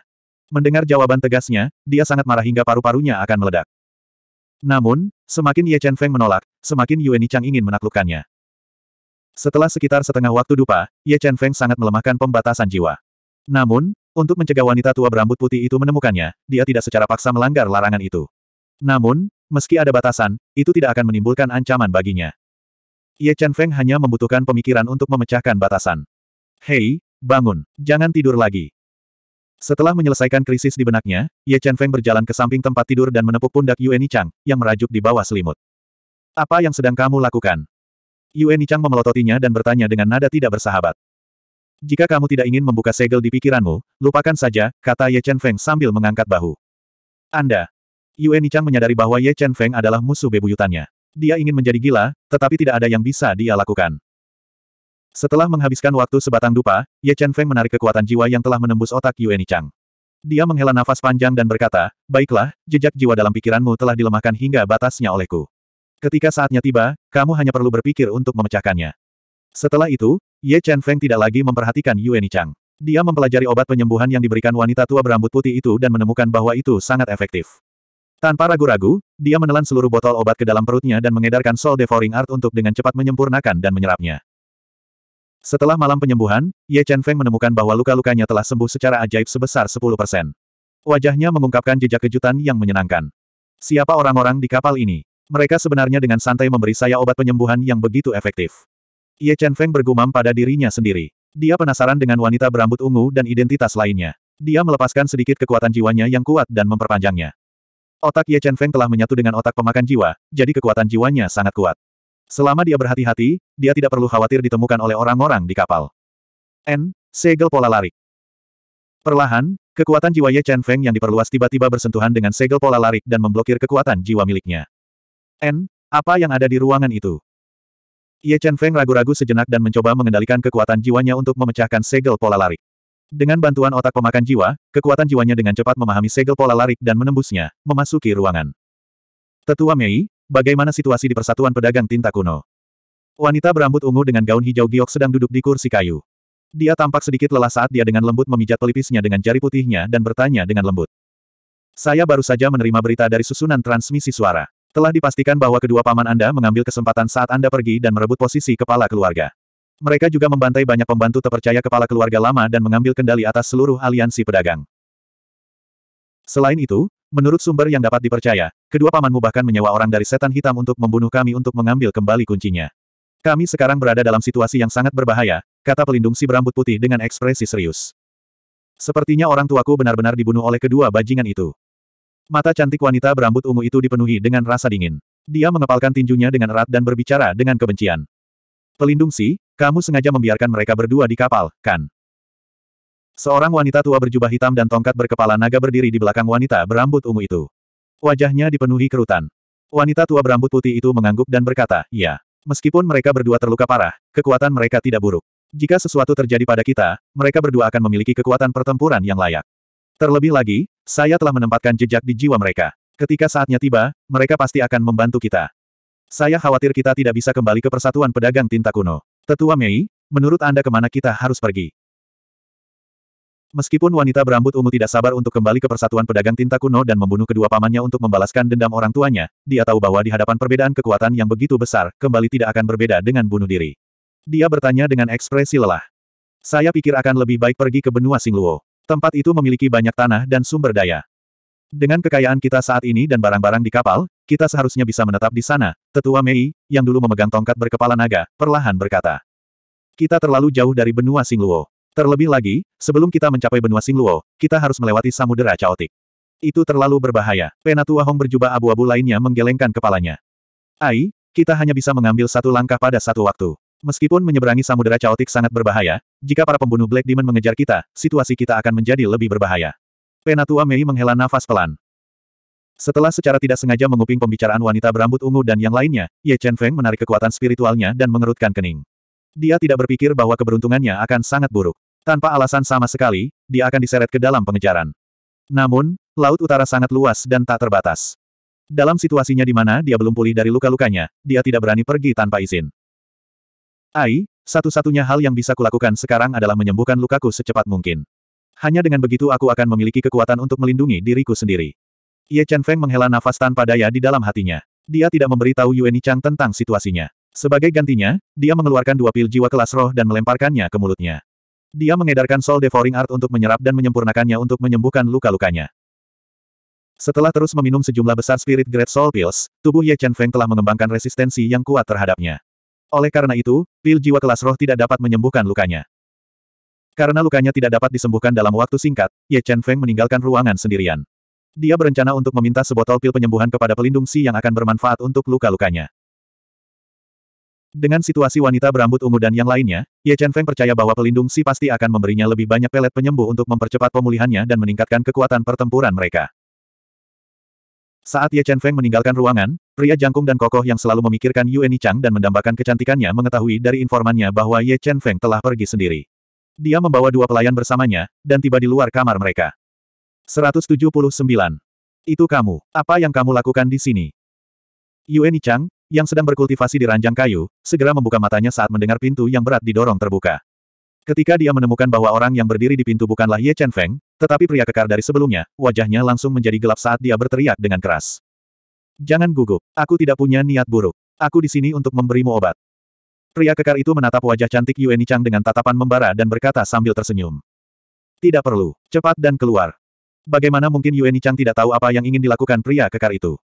Mendengar jawaban tegasnya, dia sangat marah hingga paru-parunya akan meledak. Namun, semakin Ye Chen Feng menolak, semakin Yueni Chang ingin menaklukkannya. Setelah sekitar setengah waktu dupa, Ye Chen Feng sangat melemahkan pembatasan jiwa. Namun, untuk mencegah wanita tua berambut putih itu menemukannya, dia tidak secara paksa melanggar larangan itu. Namun, meski ada batasan, itu tidak akan menimbulkan ancaman baginya. Ye Chen Feng hanya membutuhkan pemikiran untuk memecahkan batasan. Hei, bangun, jangan tidur lagi. Setelah menyelesaikan krisis di benaknya, Ye Chen Feng berjalan ke samping tempat tidur dan menepuk pundak Yue Nichang, yang merajuk di bawah selimut. Apa yang sedang kamu lakukan? Yue Nichang memelototinya dan bertanya dengan nada tidak bersahabat. Jika kamu tidak ingin membuka segel di pikiranmu, lupakan saja, kata Ye Chen Feng sambil mengangkat bahu. Anda. Yue Nichang menyadari bahwa Ye Chen Feng adalah musuh bebuyutannya. Dia ingin menjadi gila, tetapi tidak ada yang bisa dia lakukan. Setelah menghabiskan waktu sebatang dupa, Ye Chen Feng menarik kekuatan jiwa yang telah menembus otak Yue Nichang. Dia menghela nafas panjang dan berkata, Baiklah, jejak jiwa dalam pikiranmu telah dilemahkan hingga batasnya olehku. Ketika saatnya tiba, kamu hanya perlu berpikir untuk memecahkannya. Setelah itu, Ye Chen Feng tidak lagi memperhatikan Yuan Chang. Dia mempelajari obat penyembuhan yang diberikan wanita tua berambut putih itu dan menemukan bahwa itu sangat efektif. Tanpa ragu-ragu, dia menelan seluruh botol obat ke dalam perutnya dan mengedarkan Soul Devouring Art untuk dengan cepat menyempurnakan dan menyerapnya. Setelah malam penyembuhan, Ye Chen Feng menemukan bahwa luka-lukanya telah sembuh secara ajaib sebesar 10%. Wajahnya mengungkapkan jejak kejutan yang menyenangkan. Siapa orang-orang di kapal ini? Mereka sebenarnya dengan santai memberi saya obat penyembuhan yang begitu efektif. Ye Chen Feng bergumam pada dirinya sendiri. Dia penasaran dengan wanita berambut ungu dan identitas lainnya. Dia melepaskan sedikit kekuatan jiwanya yang kuat dan memperpanjangnya. Otak Ye Chen Feng telah menyatu dengan otak pemakan jiwa, jadi kekuatan jiwanya sangat kuat. Selama dia berhati-hati, dia tidak perlu khawatir ditemukan oleh orang-orang di kapal. N. Segel pola lari. Perlahan, kekuatan jiwa Ye Chen Feng yang diperluas tiba-tiba bersentuhan dengan segel pola lari dan memblokir kekuatan jiwa miliknya. N. Apa yang ada di ruangan itu? Ye Chen Feng ragu-ragu sejenak dan mencoba mengendalikan kekuatan jiwanya untuk memecahkan segel pola larik. Dengan bantuan otak pemakan jiwa, kekuatan jiwanya dengan cepat memahami segel pola larik dan menembusnya, memasuki ruangan. Tetua Mei, bagaimana situasi di Persatuan Pedagang Tinta Kuno? Wanita berambut ungu dengan gaun hijau giok sedang duduk di kursi kayu. Dia tampak sedikit lelah saat dia dengan lembut memijat pelipisnya dengan jari putihnya dan bertanya dengan lembut. Saya baru saja menerima berita dari susunan transmisi suara. Telah dipastikan bahwa kedua paman Anda mengambil kesempatan saat Anda pergi dan merebut posisi kepala keluarga. Mereka juga membantai banyak pembantu terpercaya kepala keluarga lama dan mengambil kendali atas seluruh aliansi pedagang. Selain itu, menurut sumber yang dapat dipercaya, kedua pamanmu bahkan menyewa orang dari setan hitam untuk membunuh kami untuk mengambil kembali kuncinya. Kami sekarang berada dalam situasi yang sangat berbahaya, kata pelindung si berambut putih dengan ekspresi serius. Sepertinya orang tuaku benar-benar dibunuh oleh kedua bajingan itu. Mata cantik wanita berambut ungu itu dipenuhi dengan rasa dingin. Dia mengepalkan tinjunya dengan erat dan berbicara dengan kebencian. Pelindung Si, kamu sengaja membiarkan mereka berdua di kapal, kan? Seorang wanita tua berjubah hitam dan tongkat berkepala naga berdiri di belakang wanita berambut ungu itu. Wajahnya dipenuhi kerutan. Wanita tua berambut putih itu mengangguk dan berkata, "Ya. Meskipun mereka berdua terluka parah, kekuatan mereka tidak buruk. Jika sesuatu terjadi pada kita, mereka berdua akan memiliki kekuatan pertempuran yang layak. Terlebih lagi, saya telah menempatkan jejak di jiwa mereka. Ketika saatnya tiba, mereka pasti akan membantu kita. Saya khawatir kita tidak bisa kembali ke persatuan pedagang tinta kuno. Tetua Mei, menurut Anda kemana kita harus pergi? Meskipun wanita berambut ungu tidak sabar untuk kembali ke persatuan pedagang tinta kuno dan membunuh kedua pamannya untuk membalaskan dendam orang tuanya, dia tahu bahwa di hadapan perbedaan kekuatan yang begitu besar, kembali tidak akan berbeda dengan bunuh diri. Dia bertanya dengan ekspresi lelah. Saya pikir akan lebih baik pergi ke benua Singluo. Tempat itu memiliki banyak tanah dan sumber daya. Dengan kekayaan kita saat ini dan barang-barang di kapal, kita seharusnya bisa menetap di sana, tetua Mei, yang dulu memegang tongkat berkepala naga, perlahan berkata. Kita terlalu jauh dari benua Singluo. Terlebih lagi, sebelum kita mencapai benua Singluo, kita harus melewati samudera caotik. Itu terlalu berbahaya. Penatua Hong berjubah abu-abu lainnya menggelengkan kepalanya. Ai, kita hanya bisa mengambil satu langkah pada satu waktu. Meskipun menyeberangi samudera caotik sangat berbahaya, jika para pembunuh Black Demon mengejar kita, situasi kita akan menjadi lebih berbahaya. Penatua Mei menghela nafas pelan. Setelah secara tidak sengaja menguping pembicaraan wanita berambut ungu dan yang lainnya, Ye Chen Feng menarik kekuatan spiritualnya dan mengerutkan kening. Dia tidak berpikir bahwa keberuntungannya akan sangat buruk. Tanpa alasan sama sekali, dia akan diseret ke dalam pengejaran. Namun, Laut Utara sangat luas dan tak terbatas. Dalam situasinya di mana dia belum pulih dari luka-lukanya, dia tidak berani pergi tanpa izin. Ai, satu-satunya hal yang bisa kulakukan sekarang adalah menyembuhkan lukaku secepat mungkin. Hanya dengan begitu aku akan memiliki kekuatan untuk melindungi diriku sendiri. Ye Chen Feng menghela nafas tanpa daya di dalam hatinya. Dia tidak memberitahu Yueni Chang tentang situasinya. Sebagai gantinya, dia mengeluarkan dua pil jiwa kelas roh dan melemparkannya ke mulutnya. Dia mengedarkan Soul Devouring Art untuk menyerap dan menyempurnakannya untuk menyembuhkan luka-lukanya. Setelah terus meminum sejumlah besar Spirit Great Soul Pills, tubuh Ye Chen Feng telah mengembangkan resistensi yang kuat terhadapnya. Oleh karena itu, pil jiwa kelas roh tidak dapat menyembuhkan lukanya. Karena lukanya tidak dapat disembuhkan dalam waktu singkat, Ye Chen Feng meninggalkan ruangan sendirian. Dia berencana untuk meminta sebotol pil penyembuhan kepada pelindung Si yang akan bermanfaat untuk luka-lukanya. Dengan situasi wanita berambut ungu dan yang lainnya, Ye Chen Feng percaya bahwa pelindung Si pasti akan memberinya lebih banyak pelet penyembuh untuk mempercepat pemulihannya dan meningkatkan kekuatan pertempuran mereka. Saat Ye Chen Feng meninggalkan ruangan, pria jangkung dan kokoh yang selalu memikirkan Yue Chang dan mendambakan kecantikannya mengetahui dari informannya bahwa Ye Chen Feng telah pergi sendiri. Dia membawa dua pelayan bersamanya, dan tiba di luar kamar mereka. 179. Itu kamu. Apa yang kamu lakukan di sini? Yue Chang, yang sedang berkultivasi di ranjang kayu, segera membuka matanya saat mendengar pintu yang berat didorong terbuka. Ketika dia menemukan bahwa orang yang berdiri di pintu bukanlah Ye Chen Feng, tetapi pria kekar dari sebelumnya, wajahnya langsung menjadi gelap saat dia berteriak dengan keras. Jangan gugup, aku tidak punya niat buruk. Aku di sini untuk memberimu obat. Pria kekar itu menatap wajah cantik Yue Chang dengan tatapan membara dan berkata sambil tersenyum. Tidak perlu, cepat dan keluar. Bagaimana mungkin Yue Chang tidak tahu apa yang ingin dilakukan pria kekar itu?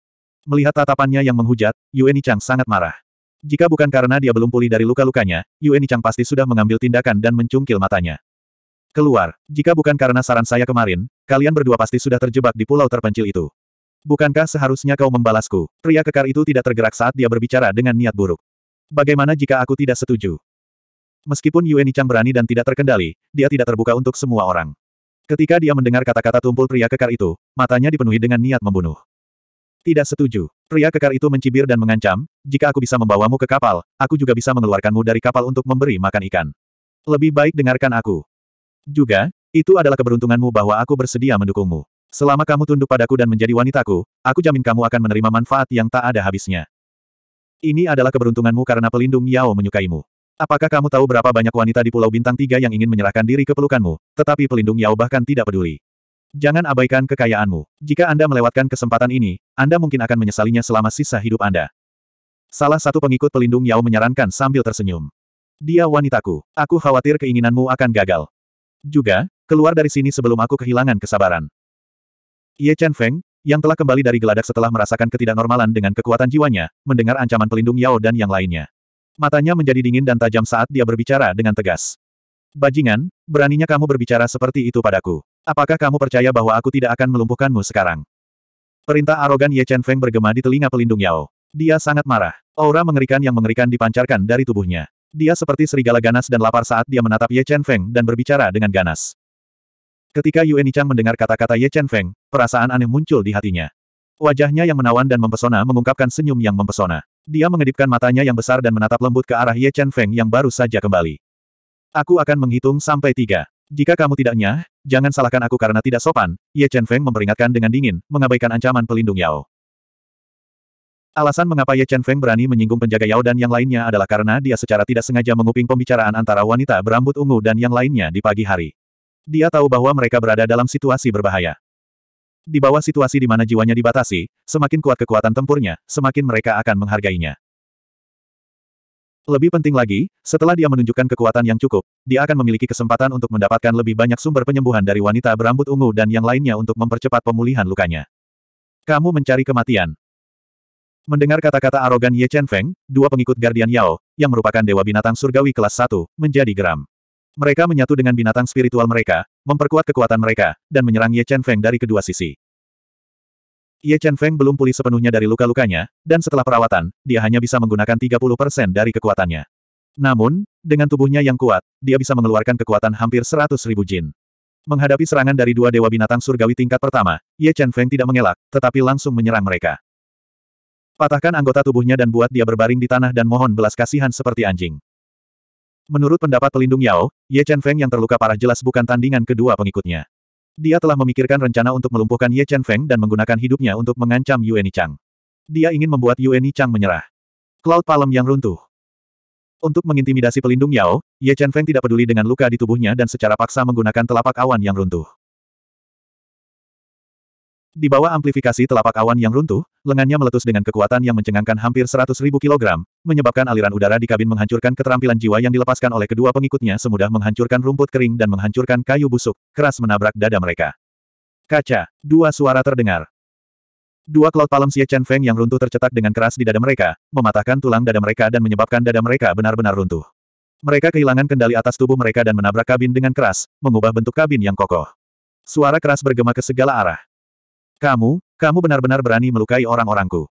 Melihat tatapannya yang menghujat, Yue Chang sangat marah. Jika bukan karena dia belum pulih dari luka-lukanya, Yue Nichang pasti sudah mengambil tindakan dan mencungkil matanya. Keluar, jika bukan karena saran saya kemarin, kalian berdua pasti sudah terjebak di pulau terpencil itu. Bukankah seharusnya kau membalasku? Pria kekar itu tidak tergerak saat dia berbicara dengan niat buruk. Bagaimana jika aku tidak setuju? Meskipun Yue Nichang berani dan tidak terkendali, dia tidak terbuka untuk semua orang. Ketika dia mendengar kata-kata tumpul pria kekar itu, matanya dipenuhi dengan niat membunuh. Tidak setuju. Pria kekar itu mencibir dan mengancam, jika aku bisa membawamu ke kapal, aku juga bisa mengeluarkanmu dari kapal untuk memberi makan ikan. Lebih baik dengarkan aku. Juga, itu adalah keberuntunganmu bahwa aku bersedia mendukungmu. Selama kamu tunduk padaku dan menjadi wanitaku, aku jamin kamu akan menerima manfaat yang tak ada habisnya. Ini adalah keberuntunganmu karena pelindung Yao menyukaimu. Apakah kamu tahu berapa banyak wanita di Pulau Bintang Tiga yang ingin menyerahkan diri ke pelukanmu, tetapi pelindung Yao bahkan tidak peduli. Jangan abaikan kekayaanmu. Jika Anda melewatkan kesempatan ini, Anda mungkin akan menyesalinya selama sisa hidup Anda. Salah satu pengikut pelindung Yao menyarankan sambil tersenyum. Dia wanitaku. Aku khawatir keinginanmu akan gagal. Juga, keluar dari sini sebelum aku kehilangan kesabaran. Ye Chen Feng, yang telah kembali dari geladak setelah merasakan ketidaknormalan dengan kekuatan jiwanya, mendengar ancaman pelindung Yao dan yang lainnya. Matanya menjadi dingin dan tajam saat dia berbicara dengan tegas. Bajingan, beraninya kamu berbicara seperti itu padaku. Apakah kamu percaya bahwa aku tidak akan melumpuhkanmu sekarang? Perintah arogan Ye Chen Feng bergema di telinga pelindung Yao. Dia sangat marah. Aura mengerikan yang mengerikan dipancarkan dari tubuhnya. Dia seperti serigala ganas dan lapar saat dia menatap Ye Chen Feng dan berbicara dengan ganas. Ketika Yue Nichang mendengar kata-kata Ye Chen Feng, perasaan aneh muncul di hatinya. Wajahnya yang menawan dan mempesona mengungkapkan senyum yang mempesona. Dia mengedipkan matanya yang besar dan menatap lembut ke arah Ye Chen Feng yang baru saja kembali. Aku akan menghitung sampai tiga. Jika kamu tidaknya, jangan salahkan aku karena tidak sopan, Ye Chen Feng memperingatkan dengan dingin, mengabaikan ancaman pelindung Yao. Alasan mengapa Ye Chen Feng berani menyinggung penjaga Yao dan yang lainnya adalah karena dia secara tidak sengaja menguping pembicaraan antara wanita berambut ungu dan yang lainnya di pagi hari. Dia tahu bahwa mereka berada dalam situasi berbahaya. Di bawah situasi di mana jiwanya dibatasi, semakin kuat kekuatan tempurnya, semakin mereka akan menghargainya. Lebih penting lagi, setelah dia menunjukkan kekuatan yang cukup, dia akan memiliki kesempatan untuk mendapatkan lebih banyak sumber penyembuhan dari wanita berambut ungu dan yang lainnya untuk mempercepat pemulihan lukanya. Kamu mencari kematian. Mendengar kata-kata arogan Ye Chen Feng, dua pengikut Guardian Yao, yang merupakan dewa binatang surgawi kelas 1, menjadi geram. Mereka menyatu dengan binatang spiritual mereka, memperkuat kekuatan mereka, dan menyerang Ye Chen Feng dari kedua sisi. Ye Chen Feng belum pulih sepenuhnya dari luka-lukanya, dan setelah perawatan, dia hanya bisa menggunakan 30% dari kekuatannya. Namun, dengan tubuhnya yang kuat, dia bisa mengeluarkan kekuatan hampir 100 ribu jin. Menghadapi serangan dari dua dewa binatang surgawi tingkat pertama, Ye Chen Feng tidak mengelak, tetapi langsung menyerang mereka. Patahkan anggota tubuhnya dan buat dia berbaring di tanah dan mohon belas kasihan seperti anjing. Menurut pendapat pelindung Yao, Ye Chen Feng yang terluka parah jelas bukan tandingan kedua pengikutnya. Dia telah memikirkan rencana untuk melumpuhkan Ye Chen Feng dan menggunakan hidupnya untuk mengancam Ni Chang. Dia ingin membuat Ni Chang menyerah. Cloud Palem yang runtuh. Untuk mengintimidasi pelindung Yao, Ye Chen Feng tidak peduli dengan luka di tubuhnya dan secara paksa menggunakan telapak awan yang runtuh. Di bawah amplifikasi telapak awan yang runtuh, lengannya meletus dengan kekuatan yang mencengangkan hampir 100.000 kilogram, menyebabkan aliran udara di kabin menghancurkan keterampilan jiwa yang dilepaskan oleh kedua pengikutnya semudah menghancurkan rumput kering dan menghancurkan kayu busuk, keras menabrak dada mereka. Kaca. Dua suara terdengar. Dua cloud palem Xie Chen Feng yang runtuh tercetak dengan keras di dada mereka, mematahkan tulang dada mereka dan menyebabkan dada mereka benar-benar runtuh. Mereka kehilangan kendali atas tubuh mereka dan menabrak kabin dengan keras, mengubah bentuk kabin yang kokoh. Suara keras bergema ke segala arah. Kamu, kamu benar-benar berani melukai orang-orangku.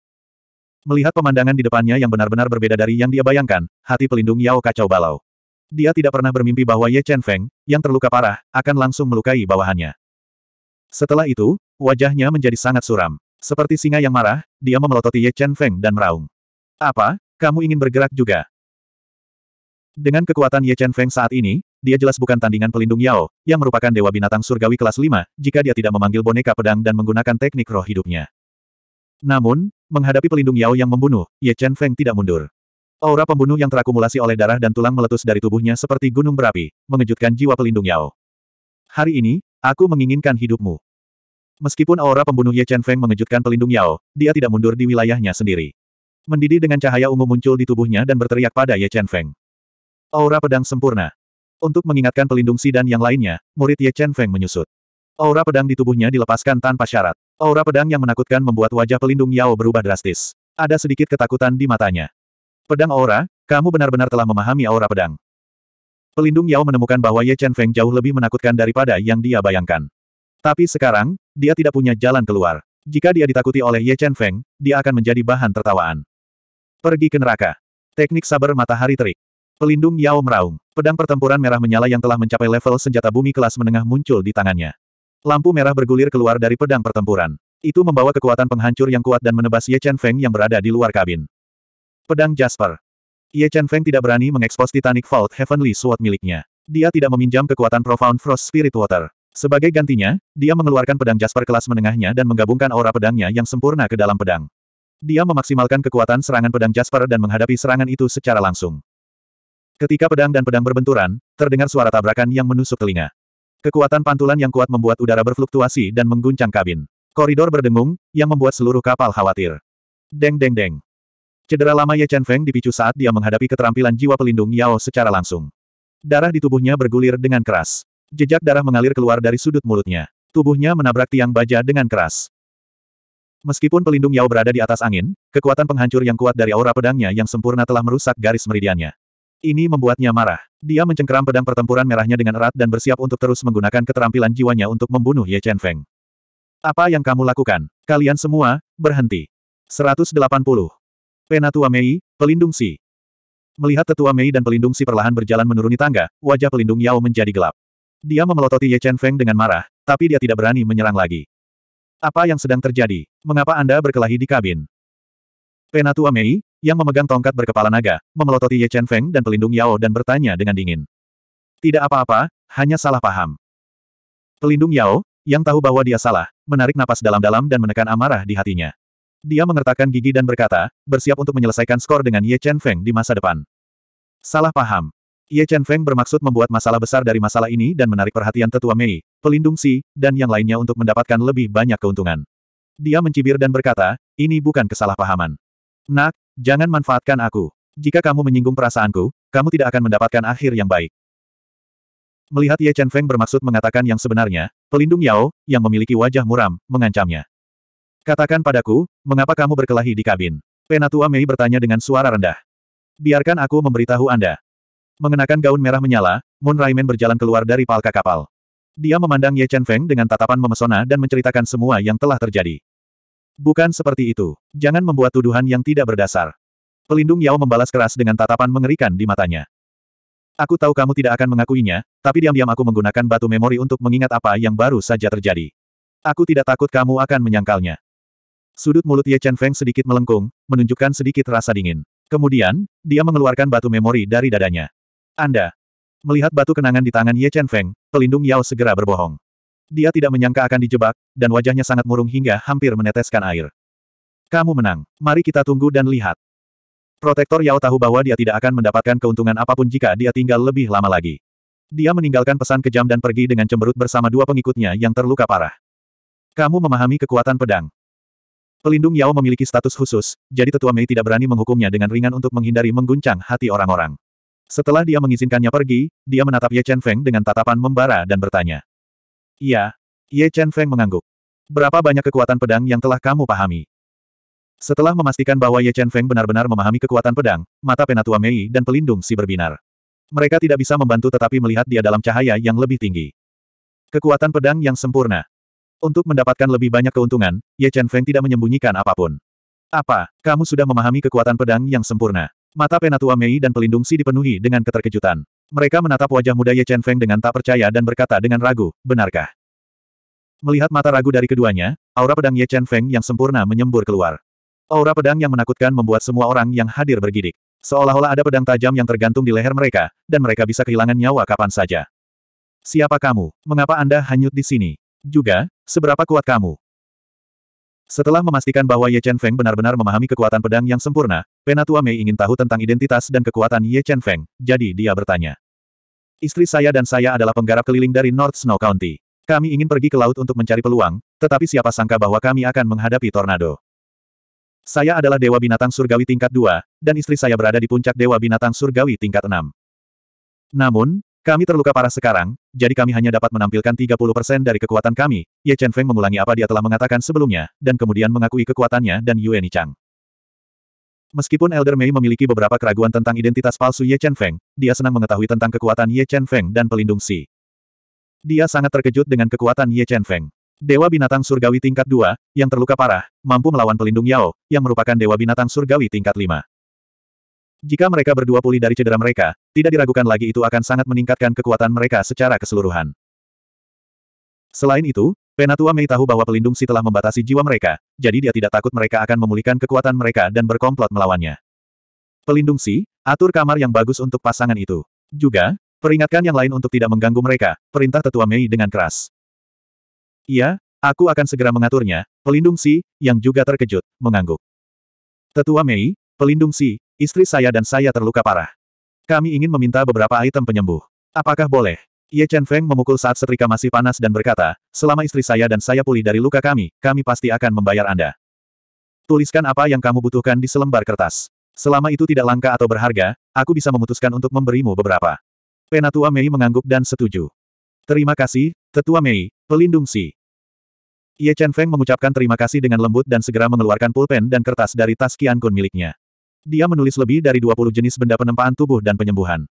Melihat pemandangan di depannya yang benar-benar berbeda dari yang dia bayangkan, hati pelindung Yao kacau balau. Dia tidak pernah bermimpi bahwa Ye Chen Feng, yang terluka parah, akan langsung melukai bawahannya. Setelah itu, wajahnya menjadi sangat suram. Seperti singa yang marah, dia memelototi Ye Chen Feng dan meraung. Apa, kamu ingin bergerak juga? Dengan kekuatan Ye Chen Feng saat ini, dia jelas bukan tandingan pelindung Yao, yang merupakan dewa binatang surgawi kelas 5, jika dia tidak memanggil boneka pedang dan menggunakan teknik roh hidupnya. Namun, menghadapi pelindung Yao yang membunuh, Ye Chen Feng tidak mundur. Aura pembunuh yang terakumulasi oleh darah dan tulang meletus dari tubuhnya seperti gunung berapi, mengejutkan jiwa pelindung Yao. Hari ini, aku menginginkan hidupmu. Meskipun aura pembunuh Ye Chen Feng mengejutkan pelindung Yao, dia tidak mundur di wilayahnya sendiri. Mendidih dengan cahaya ungu muncul di tubuhnya dan berteriak pada Ye Chen Feng. Aura pedang sempurna. Untuk mengingatkan pelindung Sidan yang lainnya, murid Ye Chen Feng menyusut. Aura pedang di tubuhnya dilepaskan tanpa syarat. Aura pedang yang menakutkan membuat wajah pelindung Yao berubah drastis. Ada sedikit ketakutan di matanya. Pedang aura, kamu benar-benar telah memahami aura pedang. Pelindung Yao menemukan bahwa Ye Chen Feng jauh lebih menakutkan daripada yang dia bayangkan. Tapi sekarang, dia tidak punya jalan keluar. Jika dia ditakuti oleh Ye Chen Feng, dia akan menjadi bahan tertawaan. Pergi ke neraka. Teknik Sabar matahari terik. Pelindung Yao meraung. Pedang pertempuran merah menyala yang telah mencapai level senjata bumi kelas menengah muncul di tangannya. Lampu merah bergulir keluar dari pedang pertempuran. Itu membawa kekuatan penghancur yang kuat dan menebas Ye Chen Feng yang berada di luar kabin. Pedang Jasper. Ye Chen Feng tidak berani mengekspos Titanic Vault Heavenly Sword miliknya. Dia tidak meminjam kekuatan Profound Frost Spirit Water. Sebagai gantinya, dia mengeluarkan pedang Jasper kelas menengahnya dan menggabungkan aura pedangnya yang sempurna ke dalam pedang. Dia memaksimalkan kekuatan serangan pedang Jasper dan menghadapi serangan itu secara langsung. Ketika pedang dan pedang berbenturan, terdengar suara tabrakan yang menusuk telinga. Kekuatan pantulan yang kuat membuat udara berfluktuasi dan mengguncang kabin. Koridor berdengung, yang membuat seluruh kapal khawatir. Deng deng deng. Cedera lama Ye Chen Feng dipicu saat dia menghadapi keterampilan jiwa pelindung Yao secara langsung. Darah di tubuhnya bergulir dengan keras. Jejak darah mengalir keluar dari sudut mulutnya. Tubuhnya menabrak tiang baja dengan keras. Meskipun pelindung Yao berada di atas angin, kekuatan penghancur yang kuat dari aura pedangnya yang sempurna telah merusak garis meridiannya. Ini membuatnya marah. Dia mencengkeram pedang pertempuran merahnya dengan erat dan bersiap untuk terus menggunakan keterampilan jiwanya untuk membunuh Ye Chen Feng. Apa yang kamu lakukan? Kalian semua, berhenti. 180. Penatua Mei, Pelindung Si. Melihat tetua Mei dan pelindung Si perlahan berjalan menuruni tangga, wajah pelindung Yao menjadi gelap. Dia memelototi Ye Chen Feng dengan marah, tapi dia tidak berani menyerang lagi. Apa yang sedang terjadi? Mengapa Anda berkelahi di kabin? Penatua Mei, yang memegang tongkat berkepala naga, memelototi Ye Chen Feng dan pelindung Yao dan bertanya dengan dingin. Tidak apa-apa, hanya salah paham. Pelindung Yao, yang tahu bahwa dia salah, menarik napas dalam-dalam dan menekan amarah di hatinya. Dia mengertakkan gigi dan berkata, bersiap untuk menyelesaikan skor dengan Ye Chen Feng di masa depan. Salah paham. Ye Chen Feng bermaksud membuat masalah besar dari masalah ini dan menarik perhatian tetua Mei, pelindung Si, dan yang lainnya untuk mendapatkan lebih banyak keuntungan. Dia mencibir dan berkata, ini bukan kesalahpahaman. Nak, Jangan manfaatkan aku. Jika kamu menyinggung perasaanku, kamu tidak akan mendapatkan akhir yang baik. Melihat Ye Chen Feng bermaksud mengatakan yang sebenarnya, pelindung Yao, yang memiliki wajah muram, mengancamnya. Katakan padaku, mengapa kamu berkelahi di kabin? Penatua Mei bertanya dengan suara rendah. Biarkan aku memberitahu Anda. Mengenakan gaun merah menyala, Moon Raimen berjalan keluar dari palka kapal. Dia memandang Ye Chen Feng dengan tatapan memesona dan menceritakan semua yang telah terjadi. Bukan seperti itu. Jangan membuat tuduhan yang tidak berdasar. Pelindung Yao membalas keras dengan tatapan mengerikan di matanya. Aku tahu kamu tidak akan mengakuinya, tapi diam-diam aku menggunakan batu memori untuk mengingat apa yang baru saja terjadi. Aku tidak takut kamu akan menyangkalnya. Sudut mulut Ye Chen Feng sedikit melengkung, menunjukkan sedikit rasa dingin. Kemudian, dia mengeluarkan batu memori dari dadanya. Anda. Melihat batu kenangan di tangan Ye Chen Feng, pelindung Yao segera berbohong. Dia tidak menyangka akan dijebak, dan wajahnya sangat murung hingga hampir meneteskan air. Kamu menang. Mari kita tunggu dan lihat. Protektor Yao tahu bahwa dia tidak akan mendapatkan keuntungan apapun jika dia tinggal lebih lama lagi. Dia meninggalkan pesan kejam dan pergi dengan cemberut bersama dua pengikutnya yang terluka parah. Kamu memahami kekuatan pedang. Pelindung Yao memiliki status khusus, jadi tetua Mei tidak berani menghukumnya dengan ringan untuk menghindari mengguncang hati orang-orang. Setelah dia mengizinkannya pergi, dia menatap Ye Chen Feng dengan tatapan membara dan bertanya. Iya. Ye Chen Feng mengangguk. Berapa banyak kekuatan pedang yang telah kamu pahami? Setelah memastikan bahwa Ye Chen Feng benar-benar memahami kekuatan pedang, mata Penatua Mei dan pelindung si berbinar. Mereka tidak bisa membantu tetapi melihat dia dalam cahaya yang lebih tinggi. Kekuatan pedang yang sempurna. Untuk mendapatkan lebih banyak keuntungan, Ye Chen Feng tidak menyembunyikan apapun. Apa, kamu sudah memahami kekuatan pedang yang sempurna? Mata Penatua Mei dan pelindung Si dipenuhi dengan keterkejutan. Mereka menatap wajah muda Ye Chen Feng dengan tak percaya dan berkata dengan ragu, benarkah? Melihat mata ragu dari keduanya, aura pedang Ye Chen Feng yang sempurna menyembur keluar. Aura pedang yang menakutkan membuat semua orang yang hadir bergidik. Seolah-olah ada pedang tajam yang tergantung di leher mereka, dan mereka bisa kehilangan nyawa kapan saja. Siapa kamu? Mengapa Anda hanyut di sini? Juga, seberapa kuat kamu? Setelah memastikan bahwa Ye Chen Feng benar-benar memahami kekuatan pedang yang sempurna, Penatua Mei ingin tahu tentang identitas dan kekuatan Ye Chen Feng, jadi dia bertanya. Istri saya dan saya adalah penggarap keliling dari North Snow County. Kami ingin pergi ke laut untuk mencari peluang, tetapi siapa sangka bahwa kami akan menghadapi tornado. Saya adalah Dewa Binatang Surgawi tingkat 2, dan istri saya berada di puncak Dewa Binatang Surgawi tingkat 6. Namun, kami terluka parah sekarang, jadi kami hanya dapat menampilkan 30% dari kekuatan kami. Ye Chen Feng mengulangi apa dia telah mengatakan sebelumnya, dan kemudian mengakui kekuatannya dan Yueni Chang. Meskipun Elder Mei memiliki beberapa keraguan tentang identitas palsu Ye Chen Feng, dia senang mengetahui tentang kekuatan Ye Chen Feng dan pelindung Si. Dia sangat terkejut dengan kekuatan Ye Chen Feng. Dewa binatang surgawi tingkat 2, yang terluka parah, mampu melawan pelindung Yao, yang merupakan dewa binatang surgawi tingkat 5. Jika mereka berdua pulih dari cedera mereka, tidak diragukan lagi itu akan sangat meningkatkan kekuatan mereka secara keseluruhan. Selain itu, Penatua Mei tahu bahwa pelindung si telah membatasi jiwa mereka, jadi dia tidak takut mereka akan memulihkan kekuatan mereka dan berkomplot melawannya. Pelindung si, atur kamar yang bagus untuk pasangan itu. Juga, peringatkan yang lain untuk tidak mengganggu mereka, perintah tetua Mei dengan keras. Iya, aku akan segera mengaturnya, pelindung si, yang juga terkejut, mengangguk. Tetua Mei, pelindung si, Istri saya dan saya terluka parah. Kami ingin meminta beberapa item penyembuh. Apakah boleh? Ye Chen Feng memukul saat setrika masih panas dan berkata, selama istri saya dan saya pulih dari luka kami, kami pasti akan membayar Anda. Tuliskan apa yang kamu butuhkan di selembar kertas. Selama itu tidak langka atau berharga, aku bisa memutuskan untuk memberimu beberapa. Penatua Mei mengangguk dan setuju. Terima kasih, Tetua Mei, pelindung si. Ye Chen Feng mengucapkan terima kasih dengan lembut dan segera mengeluarkan pulpen dan kertas dari tas Qian Kun miliknya dia menulis lebih dari 20 jenis benda penempaan tubuh dan penyembuhan.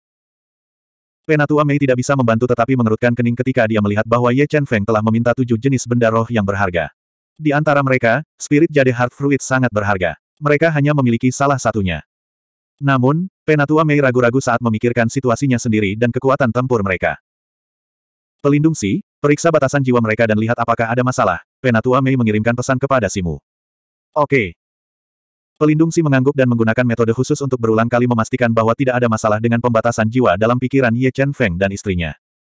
Penatua Mei tidak bisa membantu tetapi mengerutkan kening ketika dia melihat bahwa Ye Chen Feng telah meminta tujuh jenis benda roh yang berharga. Di antara mereka, spirit jade heart fruit sangat berharga. Mereka hanya memiliki salah satunya. Namun, Penatua Mei ragu-ragu saat memikirkan situasinya sendiri dan kekuatan tempur mereka. Pelindung Si, periksa batasan jiwa mereka dan lihat apakah ada masalah. Penatua Mei mengirimkan pesan kepada Simu. Oke, Pelindung Si mengangguk dan menggunakan metode khusus untuk berulang kali memastikan bahwa tidak ada masalah dengan pembatasan jiwa dalam pikiran Ye Chen Feng dan istrinya.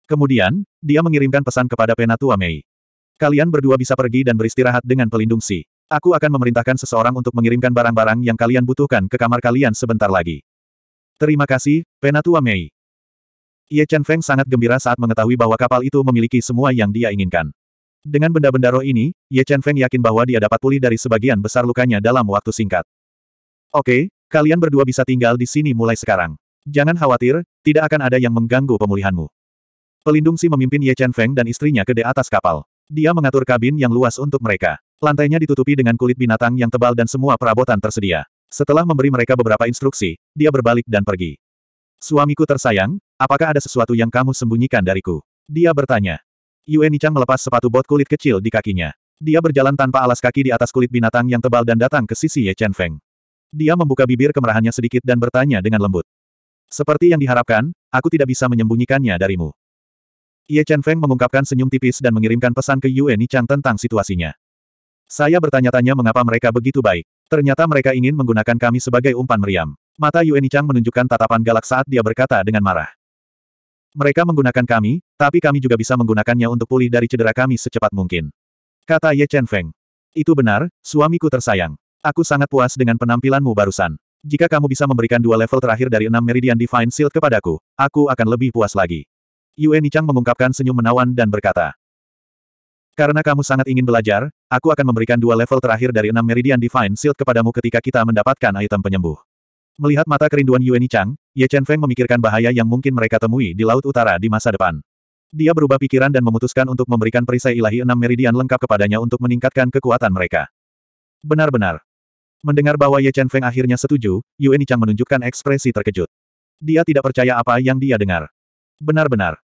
Kemudian, dia mengirimkan pesan kepada Penatua Mei. Kalian berdua bisa pergi dan beristirahat dengan pelindung Si. Aku akan memerintahkan seseorang untuk mengirimkan barang-barang yang kalian butuhkan ke kamar kalian sebentar lagi. Terima kasih, Penatua Mei. Ye Chen Feng sangat gembira saat mengetahui bahwa kapal itu memiliki semua yang dia inginkan. Dengan benda-benda roh ini, Ye Chen Feng yakin bahwa dia dapat pulih dari sebagian besar lukanya dalam waktu singkat. Oke, kalian berdua bisa tinggal di sini mulai sekarang. Jangan khawatir, tidak akan ada yang mengganggu pemulihanmu. Pelindung Si memimpin Ye Chen Feng dan istrinya ke de atas kapal. Dia mengatur kabin yang luas untuk mereka. Lantainya ditutupi dengan kulit binatang yang tebal dan semua perabotan tersedia. Setelah memberi mereka beberapa instruksi, dia berbalik dan pergi. Suamiku tersayang, apakah ada sesuatu yang kamu sembunyikan dariku? Dia bertanya. Yue Nichang melepas sepatu bot kulit kecil di kakinya. Dia berjalan tanpa alas kaki di atas kulit binatang yang tebal dan datang ke sisi Ye Chen Feng. Dia membuka bibir kemerahannya sedikit dan bertanya dengan lembut. Seperti yang diharapkan, aku tidak bisa menyembunyikannya darimu. Ye Chen Feng mengungkapkan senyum tipis dan mengirimkan pesan ke Yue Nichang tentang situasinya. Saya bertanya-tanya mengapa mereka begitu baik. Ternyata mereka ingin menggunakan kami sebagai umpan meriam. Mata Yue Nichang menunjukkan tatapan galak saat dia berkata dengan marah. Mereka menggunakan kami, tapi kami juga bisa menggunakannya untuk pulih dari cedera kami secepat mungkin. Kata Ye Chen Feng. Itu benar, suamiku tersayang. Aku sangat puas dengan penampilanmu barusan. Jika kamu bisa memberikan dua level terakhir dari enam Meridian Divine Shield kepadaku, aku akan lebih puas lagi. Yue Nichang mengungkapkan senyum menawan dan berkata, Karena kamu sangat ingin belajar, aku akan memberikan dua level terakhir dari enam Meridian Divine Shield kepadamu ketika kita mendapatkan item penyembuh. Melihat mata kerinduan Yue Nichang, Ye Chen Feng memikirkan bahaya yang mungkin mereka temui di Laut Utara di masa depan. Dia berubah pikiran dan memutuskan untuk memberikan perisai ilahi enam meridian lengkap kepadanya untuk meningkatkan kekuatan mereka. Benar-benar. Mendengar bahwa Ye Chen Feng akhirnya setuju, Yue Nichang menunjukkan ekspresi terkejut. Dia tidak percaya apa yang dia dengar. Benar-benar.